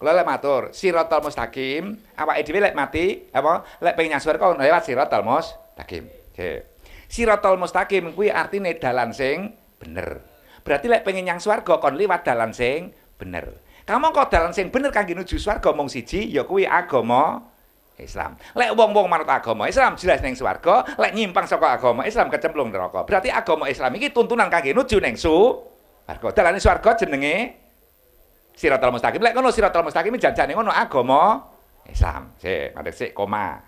Speaker 1: Kula lek matur, siratal mustaqim, awake dhewe lek mati apa lek pengen nyasar kok lewat siratal mustaqim. Sik. Sirotol mustaqim kuwi artine dalan sing bener. Berarti lek pengen nyang swarga kon liwat dalan sing bener. Kamu dalan sing bener kangge nuju swarga mung siji ya kuwi agama Islam. Lek wong-wong manut agama Islam jelas neng swarga, lek nyimpang saka agama Islam kecemplung neraka. Berarti agama Islam iki tuntunan kangge nuju neng su swarga. Dalane swarga jenenge Sirotol mustaqim. Lek ngono sirotol mustaqim jancane ngono agama Islam. Sik, mantep sik, koma.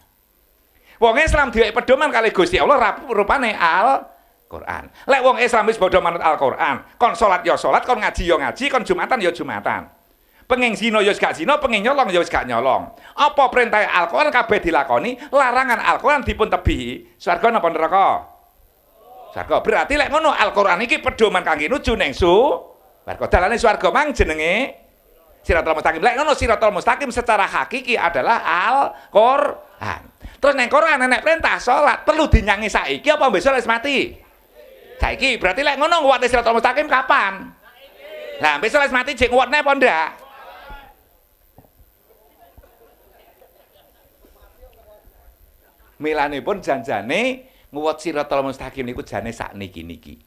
Speaker 1: Wong Islam dia pedoman kali Gusti Allah rapi rupane Al Quran. Lek wong Islam wis bodoh Al Quran, kon salat yo ya solat, kon ngaji yo ya ngaji, kon Jumatan yo ya Jumatan. Pengen zino yo gak zino, pengen nyolong yo gak nyolong. Apa perintah Al Quran kabeh dilakoni, larangan Al Quran dipun tebihi. Swarga napa neraka? Swarga. Berarti lek ngono Al Quran ini pedoman kangge nuju ning su. Swarga dalane swarga mang jenenge Siratul Mustaqim. Lek ngono Siratul Mustaqim secara hakiki adalah Al Quran. terus neng koro anak perintah sholat perlu dinyangi saiki apa mbak sholat mati saiki berarti lek ngono nguwati sirat mustaqim kapan lah mbak sholat mati cek nguwatnya apa ndak milani pun janjane nguwat sirat mustaqim ini ku jane sak niki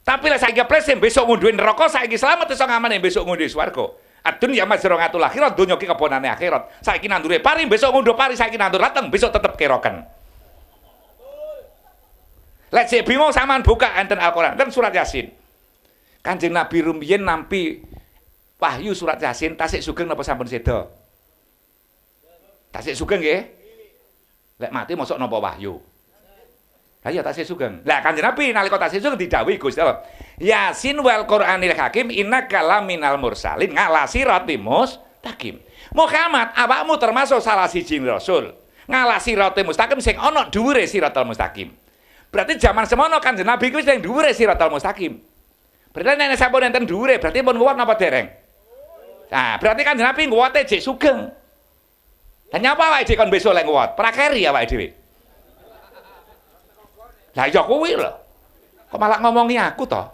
Speaker 1: tapi lah saiki kira besok ngunduin rokok saiki kira selamat besok besok ngunduin suarco ya masih Adunya atul akhirat dunia ki kebonane akhirat. Saiki nandure pari besok ngunduh pari saiki nandur datang besok tetap kerokan. Let's sik bingung sampean buka enten Al-Qur'an, enten kan surat Yasin. Kanjeng Nabi rumiyin nampi wahyu surat Yasin tasik sugeng napa sampun sedo. Tasik sugeng nggih. Lek mati mosok nopo wahyu? Lah iya tasih sugeng. Lah Kanjeng Nabi nalika tasih sugeng didhawuhi Gusti Allah. Yasin wal Qur'anil Hakim innaka laminal mursalin ngalasi ratimus takim. Muhammad awakmu termasuk salah siji rasul. Ngalasi ratimus mustaqim sing ana dhuwure siratal mustaqim. Berarti zaman semono Kanjeng Nabi kuwi sing dhuwure siratal mustaqim. Berarti nek sampun enten dhuwure berarti pun kuwat napa dereng? Nah, berarti Kanjeng Nabi nguwate jek sugeng. Lah nyapa wae jek kon besok lek nguwat? Prakeri awake dhewe. Lah ya kuwi lho. Kok malah ngomongi aku toh?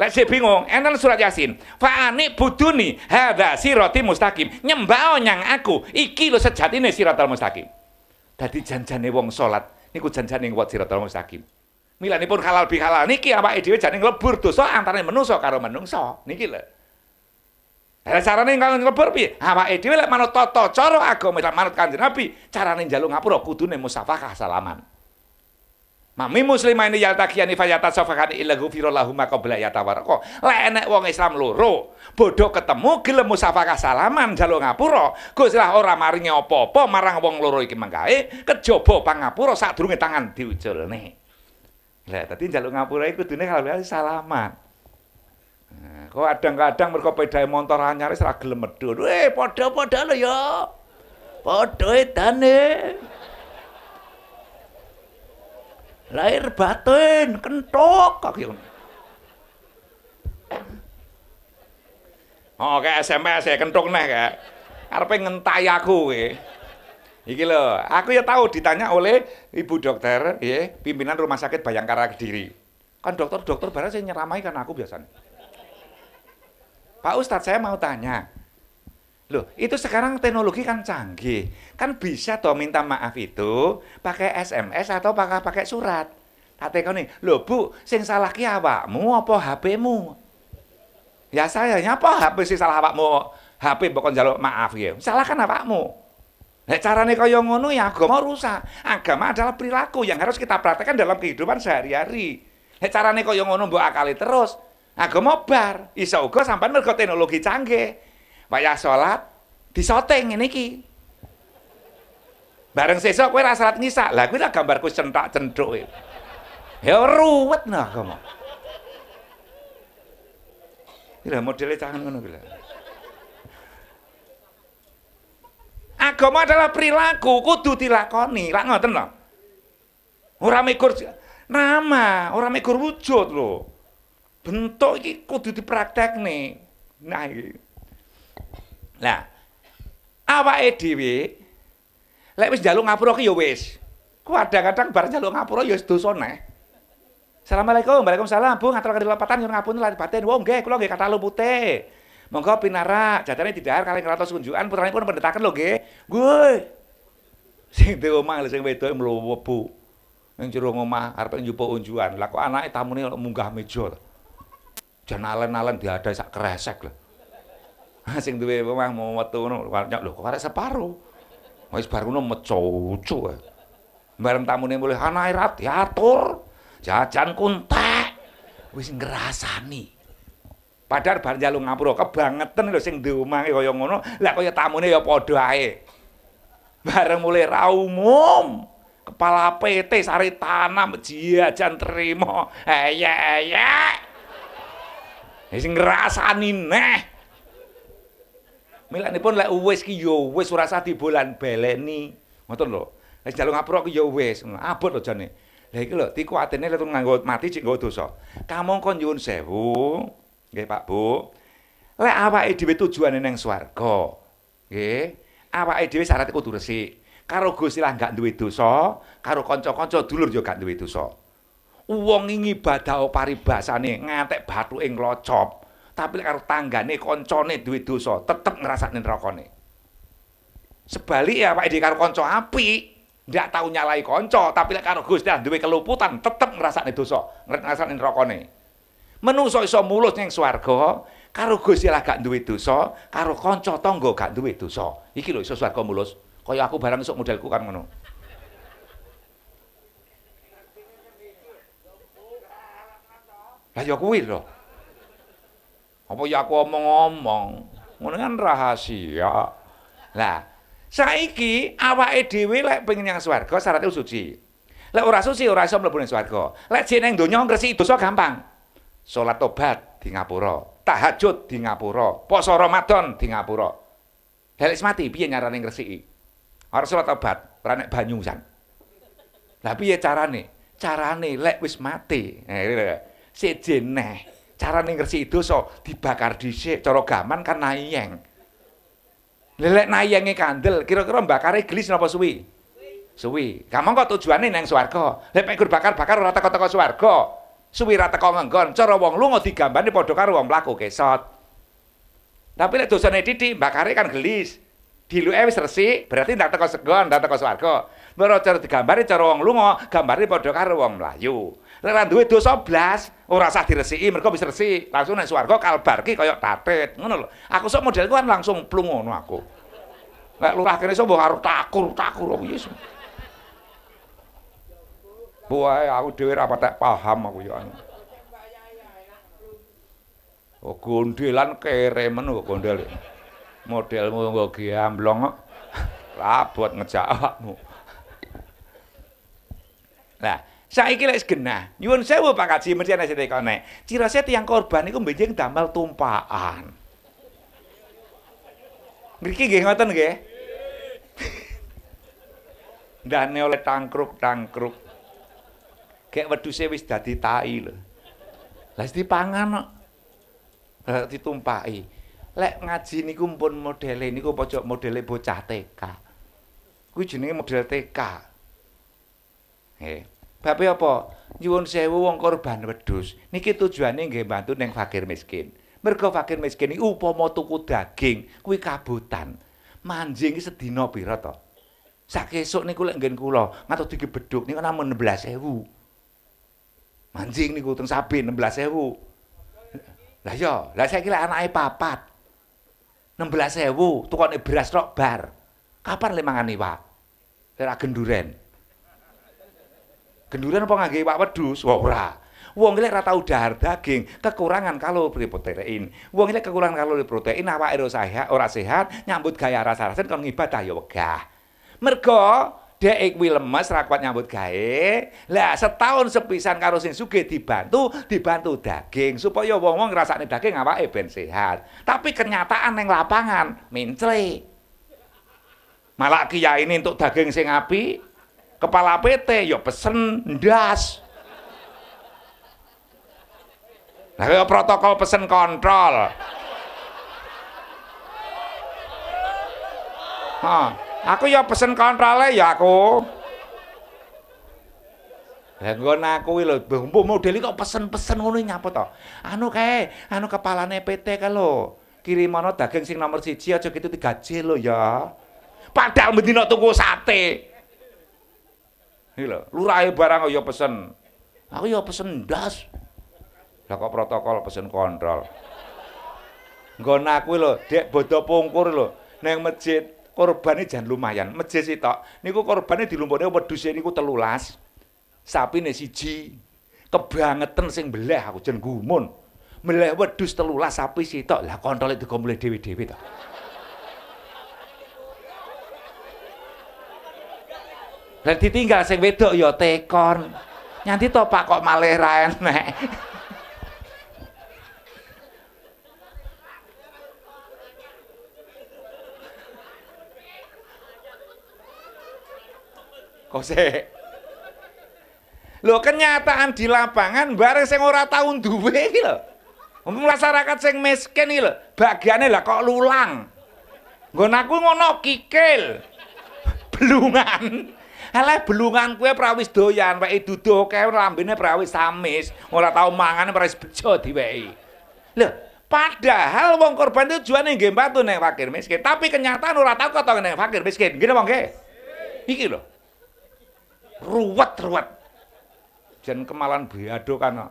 Speaker 1: Lek sih bingung, enten surat Yasin. ani buduni hadza sirati mustaqim. Nyembah nyang aku, iki lho sejatine siratal mustaqim. Dadi janjane wong salat niku janjane wong siratal mustaqim. Milani pun halal bi halal niki apa dhewe jane nglebur dosa antarane menungso karo menungso. Niki lho. Lah carane kalau nglebur piye? Awake dhewe lek manut tata cara agama lan manut Kanjeng Nabi, carane njaluk ngapura kudune musafakah salaman. Mami muslima ini yalta kiani fayata sofakani illa gufiro lahumma qabla yatawarqo. Lek enek wong Islam loro, bodoh ketemu gelem musafaka salaman jalo ngapura, Gusti lah ora maringi apa-apa marang wong loro iki mengkae, kejaba pangapura sadurunge tangan diujulne. Lah tadi jalo ngapura iku kudune kalih salaman. Kok kadang-kadang mereka pedai motor anyar wis ra gelem medhun. Eh, padha-padha lho ya. Padha edane. Eh, lahir batin kentok kaki gitu. Oh, kayak SMS ya, kentok nih kayak. karena ngentai aku ya. Iki loh, aku ya tahu ditanya oleh ibu dokter, ya, pimpinan rumah sakit Bayangkara Kediri. Kan dokter-dokter barang saya nyeramai karena aku biasanya. Pak Ustadz saya mau tanya, Loh, itu sekarang teknologi kan canggih. Kan bisa toh minta maaf itu pakai SMS atau pakai pakai surat. Tak nih, "Loh, Bu, sing salah ki awakmu apa HP-mu?" Ya saya nyapa HP sing salah awakmu? HP pokoknya njaluk maaf ya. Salah kan awakmu. Nah, carane kaya ngono ya agama rusak. Agama adalah perilaku yang harus kita praktekkan dalam kehidupan sehari-hari. Nah, carane kaya ngono mbok akali terus, agama bar. Iso uga sampean mergo teknologi canggih. wayah salat disoteng ini ki bareng sesok kue rasalat ngisa lah kue lah gambarku centak centuk e. ya ruwet nah agama. Gila modelnya jangan ngono gila. Agama adalah perilaku, kudu dilakoni, lak ngoten to. Ora mikur nama, ora mikur wujud lho. Bentuk iki kudu dipraktekne. Nah iki. Nah, awak EDW, lek wis jalur ngapura ki ya wis. Ku kadang-kadang bar jalur ngapura ya wis Assalamualaikum, Waalaikumsalam, Bu, ngatur kadi lepatan, nyuruh ngapun, lari batin, wong, gak, kulo kata lu putih. Monggo pinara, jatahnya tidak ada, kalian ngeratus kunjuan, putranya pun pendetakan lo, gak, gue. Sing di rumah, sing wedo, yang e melu wabu. Yang curuh rumah, harap yang jumpa kunjuan. Lah, kok anaknya tamu ini munggah mejo, lah. Jangan alen-alen, dia sak kresek, lah. sing duwe omah mau metu ngono nyok lho kok arek separo wis bar ngono mecucu bareng tamune mulai anae rat diatur jajan kuntek wis ngerasani padahal bar njaluk ngapura kebangetan lho sing duwe omah kaya ngono lah kaya tamune ya padha ae bareng mulai ra umum kepala PT sari tanam jajan terima eyek eyek wis ngerasani neh Milanipun lek wis ki yo wis ora sah dibolan baleni. Ngoten lho. Lek jalu ngapura ki wis, abot lho jane. Lah iki lho tiku atene lek nganggo mati cek nggo dosa. Kamangka nyuwun sewu, nggih Pak Bu. Lek awake dhewe tujuane nang swarga, nggih. Awake dhewe syarat kudu resik. Karo Gusti lah gak duwe dosa, karo kanca-kanca dulur yo gak duwe dosa. Wong ngibadah oparibasane ngantek bathuke nglocop. tapi karo tanggane koncone duwe dosa tetep ngrasakne nerakane sebalik ya Pak Edi karo kanca apik ndak tau nyalai kanca tapi lek karo Gusti duwe keluputan tetep ngrasakne dosa ngrasakne nerakane menungso iso mulus ning swarga karo Gusti lah gak duwe dosa karo kanca tangga gak duwe dosa iki lho iso swarga mulus kaya aku barang esuk modelku kan ngono Lah ya kuwi lho Apa ya aku omong-omong? Ngono kan rahasia. Nah, saiki awake dhewe lek pengen nang swarga syaraté suci. Lek ora suci ora iso mlebu nang swarga. Lek jeneng nang donya ngresiki dosa gampang. Salat tobat di ngapura, tahajud di ngapura, poso Ramadan di ngapura. Lek mati piye nyarane ngresiki? Ora salat tobat, ora nek banyu san. Lah piye carane? Carane lek wis mati, eh, sejeneh. Cara ning itu so dibakar dhisik cara gaman kan nayeng. Lelek nayenge kandel, kira-kira bakare gelis napa suwi? Suwi. Kamu kok tujuane nang swarga. Lek mek bakar-bakar ora teko-teko swarga. Suwi rata teko ngenggon, cara wong lunga digambani padha karo wong mlaku kesot. Tapi lek dosane titik, bakare kan gelis. diluke wis resik, berarti ndak teko segon, ndak teko swarga. Mergo cara digambari cara wong lunga, gambari padha karo wong Melayu. Lera duwe dosa blas, ora usah diresiki, mergo wis resik. Langsung nek swarga kalbarki kaya tatet, ngono lho. Aku sok modelku kan langsung plung ngono aku. Lek lurah kene sok mbok arep takur, takur aku oh, Yesus. Buaya aku dhewe ora patek paham aku ya. Oh gondelan kere men kok gondel. Modelmu nggo gamblong kok. Rabot ngejak Lah, Saiki lek genah, nyuwun sewu Pak Kaji mesti ana sing tekone. Cirase tiyang korban iku benjing damel tumpaan. Mriki nggih ngoten nggih. Dane oleh tangkruk-tangkruk. Kek weduse wis dadi tai lho. Lah sing dipangan kok. Lah eh, ditumpaki. Lek ngaji niku pun modele niku pojok modele bocah TK. Kuwi jenenge model TK. Nggih. Bape apa? Nyuwun sewu wong korban wedhus. Niki tujuane nggih bantu ning fakir miskin. Mergo fakir miskin iki upama tuku daging kuwi kabutan. Manjing iki sedina pira to? Sak esuk niku lek nggen kula ngatur dige bedhug niku namun 16.000. Manjing niku teng sabe 16.000. Lah ya, lah saiki lek anake papat 16.000 tukone beras tok bar. Kapan le mangan iwak? Lek genduren. genduran apa ngangge iwak wedhus wah ora wong lek ora tau dahar daging kekurangan kalau protein wong lek kekurangan kalau protein awake ora sehat ora sehat nyambut gaya rasa rasan kon ngibadah ya wegah mergo dek kuwi lemes ra kuat nyambut gawe. Lah setahun sepisan karo sing sugih dibantu, dibantu daging supaya wong-wong ngrasakne daging awake ben sehat. Tapi kenyataan neng lapangan mincle. Malah kiai ini untuk daging sing apik, kepala PT ya pesen ndas. das nah, protokol pesen kontrol ha, aku ya pesen kontrol ya aku Lah ngono aku lho, mbuh model kok pesen-pesen ngono nyapa to? Anu kae, anu kepalanya PT kae lho. Kirimono daging sing nomor siji aja gitu 3 J lho ya. Padahal mendino tuku sate. Iya lho, barang kok pesen. Aku ya pesen ndas. Lah kok protokol pesen kontrol. Nggon aku lho, Dek bodo pungkur lho. Neng masjid korbane jan lumayan. Masjid sitok. Niku korbane dilumpune wedhus e niku telulas. Sapine siji. Kebangeten sing meleh aku jan gumun. Meleh wedhus telulas sapi sitok. Lah kontrole digomule dhewe-dhewe to. Lah ditinggal sing wedok ya tekon. Nyanti to Pak kok malah ra enek. Kose. Lho kenyataan di lapangan bareng sing ora tau duwe iki lho. masyarakat sing miskin iki lho, bagiane lah kok lulang. Nggon aku ngono kikil. Belungan. Eleh belungan kue prawis doyan, wae duduk kue rambinnya prawis samis. Ora tau mangane prawis bejo diwae. Loh, padahal wong korban itu jual nih game neng fakir miskin. Tapi kenyataan ora tau kau tau neng fakir miskin. Gini bang ke? Iki loh. Ruwet ruwet. Jangan kemalan biado kan. No.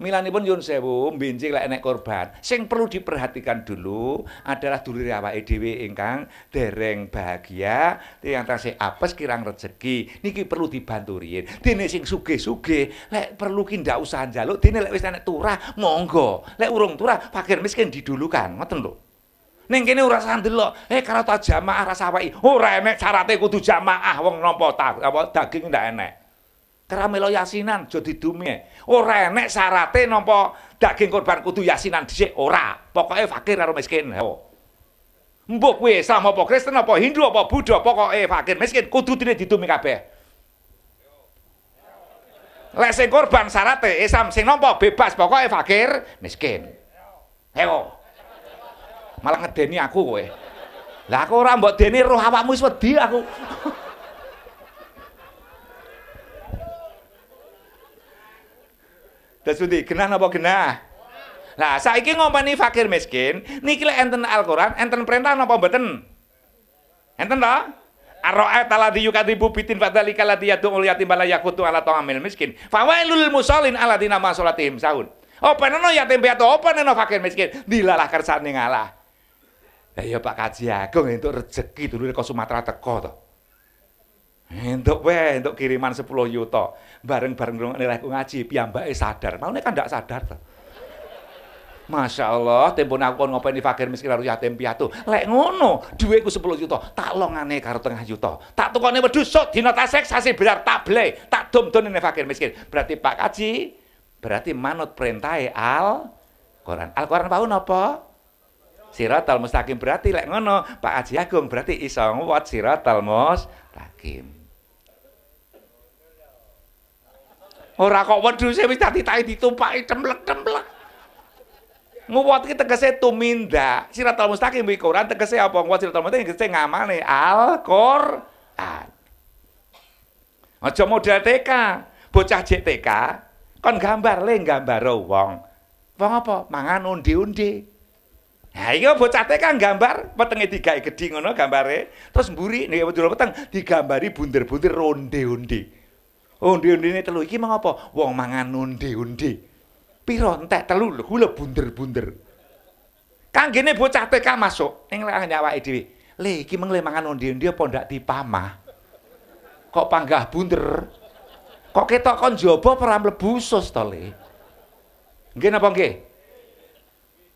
Speaker 1: Milanipun yun sewu mbencik lek nek korban. Sing perlu diperhatikan dulu adalah duri awake dhewe ingkang dereng bahagia, tiyang tasih apes kirang rezeki. Niki perlu dibantu riyin. Dene sing sugih-sugih lek perlu ki ndak usah njaluk, dene lek wis enek turah monggo. Lek urung turah fakir miskin didulukan, ngoten lho. Ning kene ora usah ndelok, eh karo jamaah rasa awake. Ora enek carate kudu jamaah wong nopo ta apa daging ndak enek. karamelo yasinan jadi dumie ora enek sarate nopo daging korban kudu yasinan dice ora pokoknya fakir karo miskin ho mbok kue Islam apa Kristen apa Hindu apa Buddha pokoknya fakir miskin kudu dine didumi kabeh lek sing korban sarate Islam sing nopo bebas pokoknya fakir miskin heo malah ngedeni aku kowe lah aku ora mbok deni roh awakmu wis wedi aku Terus pundi? Genah napa genah? Nah, saiki ngompani fakir miskin, niki lek enten Al-Qur'an, enten perintah napa mboten? Enten to? Ar-ra'aita alladhi yukadibu bitin fadzalika alladhi yad'ul yatim bala yakutu ala ta'amil miskin. Fawailul musallin alladziina ma salatihim sahun. Openono yatim piatu, openono fakir miskin, dilalah kersane ngalah. Lah ya Pak Kaji Agung rezeki rejeki dari kok Sumatera teko to. Entuk weh, entuk kiriman 10 juta, Bareng-bareng nilaiku ngaji, piyambake sadar. nih kan ndak sadar tuh. Masya Allah, tempon aku ngapain di fakir miskin harus yatim piatu. Lek ngono, duitku sepuluh juta, tak longane karo tengah juta. Tak tukone wedhus sot dina tak seksasi tak beli, tak dom nih fakir miskin. Berarti Pak Kaji, berarti manut perintah Al Quran. Al Quran pau napa? Siratal mustaqim berarti lek ngono Pak Aji Agung berarti iso nguwat siratal mustaqim. Ora kok weduse wis dadi tahe ditumpaki cemlek-cemlek. Nguwat iki tegese tumindak. Siratal mustaqim iki Quran tegese apa? Nguwat siratal mustaqim tegese ngamane Al-Qur'an. Aja modal TK. Bocah jek TK kon gambar le gambar wong. Wong apa? Mangan undi-undi. Ha iya bocah TK gambar petenge digawe gedhi ngono gambare. Terus mburi nek wedul peteng digambari bunder-bunder ronde-onde. bunder bunder ronde onde Undi-undine oh, telu iki mang apa? Wong mangan undi-undi. Piro entek telu lho, bunder-bunder. Kanggene bocah TK masuk ning lek nyawake dhewe. Le iki mang le mangan undi-undi apa ndak dipamah? Kok panggah bunder? Kok ketok kon jaba peram lebusus sus to le? Nggih napa nggih?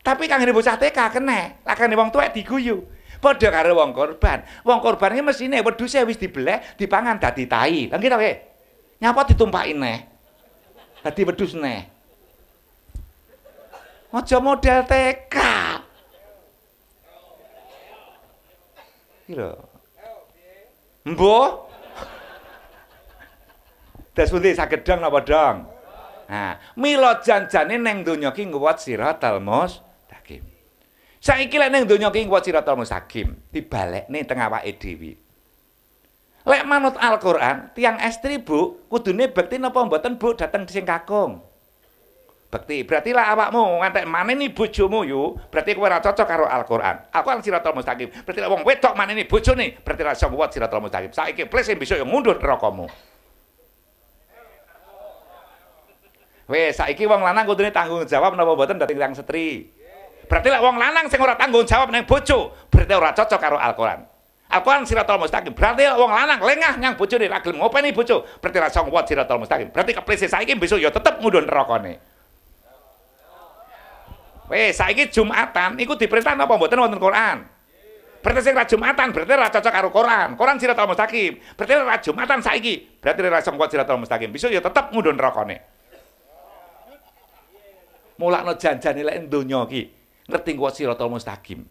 Speaker 1: Tapi kanggene bocah TK kena, lak kene wong tuwek diguyu. Padha karo wong korban. Wong korban iki mesine wedhuse wis dibelek, dipangan dadi tai. Lah nggih to nggih? nyapa ditumpaki neh dadi wedhus neh aja model TK kira mbo Das wedi sagedang apa dong Nah, mila janjane neng donya ki nguwat sira talmus takim. Saiki lek neng donya ki nguwat sira talmus takim, dibalekne teng awake dhewe. Lek manut Al-Quran, tiang estri bu, kudune bekti nopo mboten bu dateng sing kakung. Bekti, berarti lah awakmu ngantek mana nih bujumu berarti kowe ora cocok karo Al-Quran. Aku kan siratul mustaqim, berarti lah wong wedok mana nih bujumu berarti lah sang buat siratul mustaqim. Saiki, please yang bisa yang mundur rokokmu. Weh, saiki wong lanang kudune tanggung jawab nopo mboten dateng tiang setri. Berarti lah wong lanang sing ora tanggung jawab neng bojo, berarti ora cocok karo Al-Quran. Al-Quran siratul mustaqim berarti wong lanang lengah nyang bojo nih ragil ngopeni bojo berarti rasa ngopat siratul mustaqim berarti keplisih saiki besok ya tetep mudun rokone weh saiki jumatan iku diperintah apa mboten wonten Quran berarti sing jumatan berarti ra cocok karo Quran Quran siratul mustaqim berarti ra jumatan saiki berarti rasa ngopat siratul mustaqim besok ya tetep mudun rokone mulakno janjane lek donya iki ngerti ngopat siratul mustaqim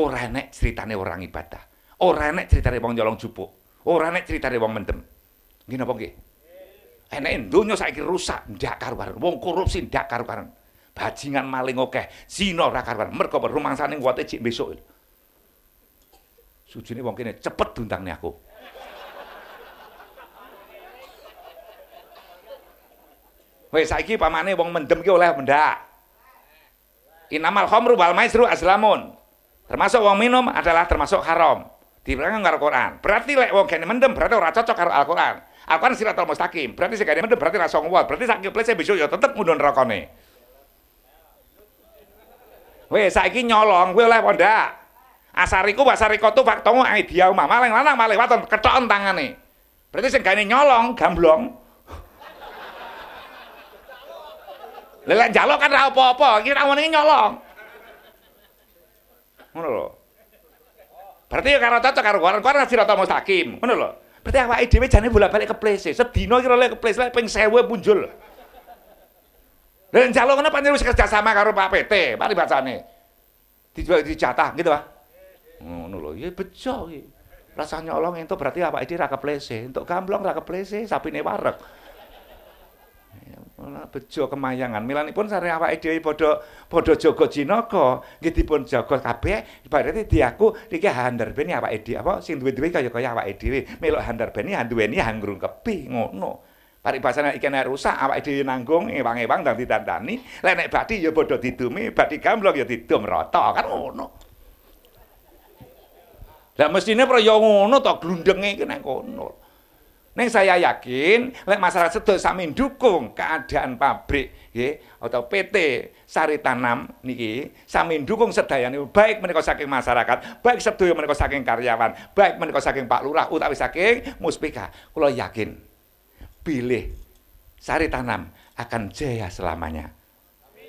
Speaker 1: ora enek ceritane orang ibadah Ora enek critane wong nyolong jupuk. Ora enek critane wong mendem. Nggih napa nggih? Enek donya saiki rusak ndak karo-karon. Wong korupsi ndak karo-karon. Bajingan maling akeh, zina ora karo-karon. Merko rumangsane kuwate cek besok. Sujune wong kene cepet dundangne aku. Wes saiki pamane wong mendem ki oleh mendak. Inamal khamru wal maisru aslamun. Termasuk wong minum adalah termasuk haram. di belakang karo Quran. Berarti lek wong kene mendem berarti orang cocok karo Al-Quran. Al-Quran siratal mustaqim. Berarti sing mendem berarti ra songo Berarti sak keplese besok ya tetep ngerokok rokone. Weh saiki nyolong kowe oleh apa Asariku Asariku tuh faktomu aidiau mah maling lanang maling waton tangan tangane. Berarti sing kene nyolong gamblong. Lelak jalo kan ra apa-apa, iki ra nyolong. Ngono lho. Berarti ya karo cocok karo koran, koran sirata mustaqim. Mana lo? Berarti awak IDW jangan bolak balik ke place. Sedino kira lo ke place lah, pengen sewa punjul. Dan jalur kenapa nih kerja sama karo Pak PT? Mari baca nih. Dijual di jatah gitu pak. Mana lo? Ya bejo. Rasanya Allah itu berarti awak IDW raka place. Untuk gamblong raka place, sapi nih warak. Ora bejo kemayangan. Milanipun sare awake dhewe padha padha jaga jinaka, nggih dipun jaga kabeh, berarti diaku iki handarbeni awake dhewe apa sing duwe-duwe kaya-kaya awake dhewe. Melok handarbeni, handuweni hanggrung kepi ngono. Arek basane iki nek rusak awake dhewe nanggung ewang-ewang dan ditandani, lek nek bathi ya padha didumi, bathi gamblong ya didum rata kan ngono. Lah mestine pro ya ngono to glundenge iki kono. Neng saya yakin, lek masyarakat sedoyo sami dukung keadaan pabrik, ye, atau PT Sari Tanam niki, sami dukung sedaya niku baik menika saking masyarakat, baik sedoyo menika saking karyawan, baik menika saking Pak Lurah utawi saking Muspika. Kula yakin pilih Sari Tanam akan jaya selamanya.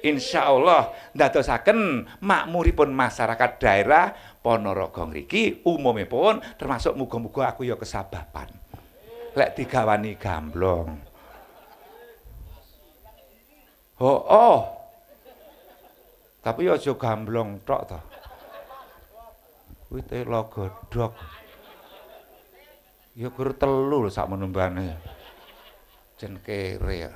Speaker 1: Insya Allah ndadosaken makmuripun masyarakat daerah Ponorogo ngriki umume pun termasuk muga-muga aku ya kesabapan. lek digawani gamblong. Ho oh, oh. Tapi aja gamblong tok to. Kuwi telo eh, godhok. Ya guru telu sak menumbane. Jen kere.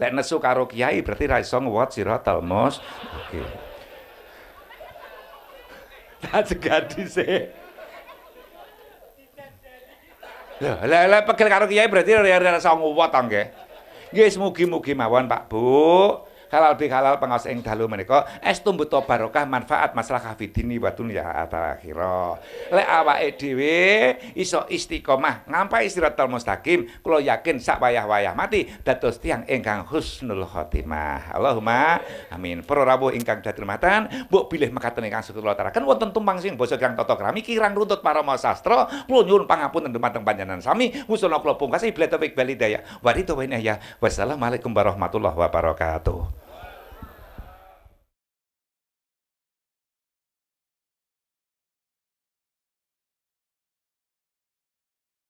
Speaker 1: Lek nesu karo kiai berarti ra iso ngewot sira telmus. Oke. Okay. Tak segadi sih. Lah lah pegel karo kiai berarti ora rasa sanguwat to nggih. Nggih semugi-mugi mawon Pak Bu. halal halal pengawas ing dalu menika es tumbuto barokah manfaat masalah kafidini wa dunya akhirah. Lek awake dhewe iso istiqomah ngampa siratal mustaqim kula yakin sak wayah-wayah mati dados tiang ingkang husnul khotimah. Allahumma amin. Para rawuh ingkang dhatrimatan mbok bilih mekaten ingkang sedulur taraken wonten tumpang sing basa kirang tata krami kirang runtut parama sastra kula nyuwun pangapunten dumateng panjenengan sami wusana kula pungkasi topik taufik balidaya wa ridho ya. Wassalamualaikum warahmatullahi wabarakatuh.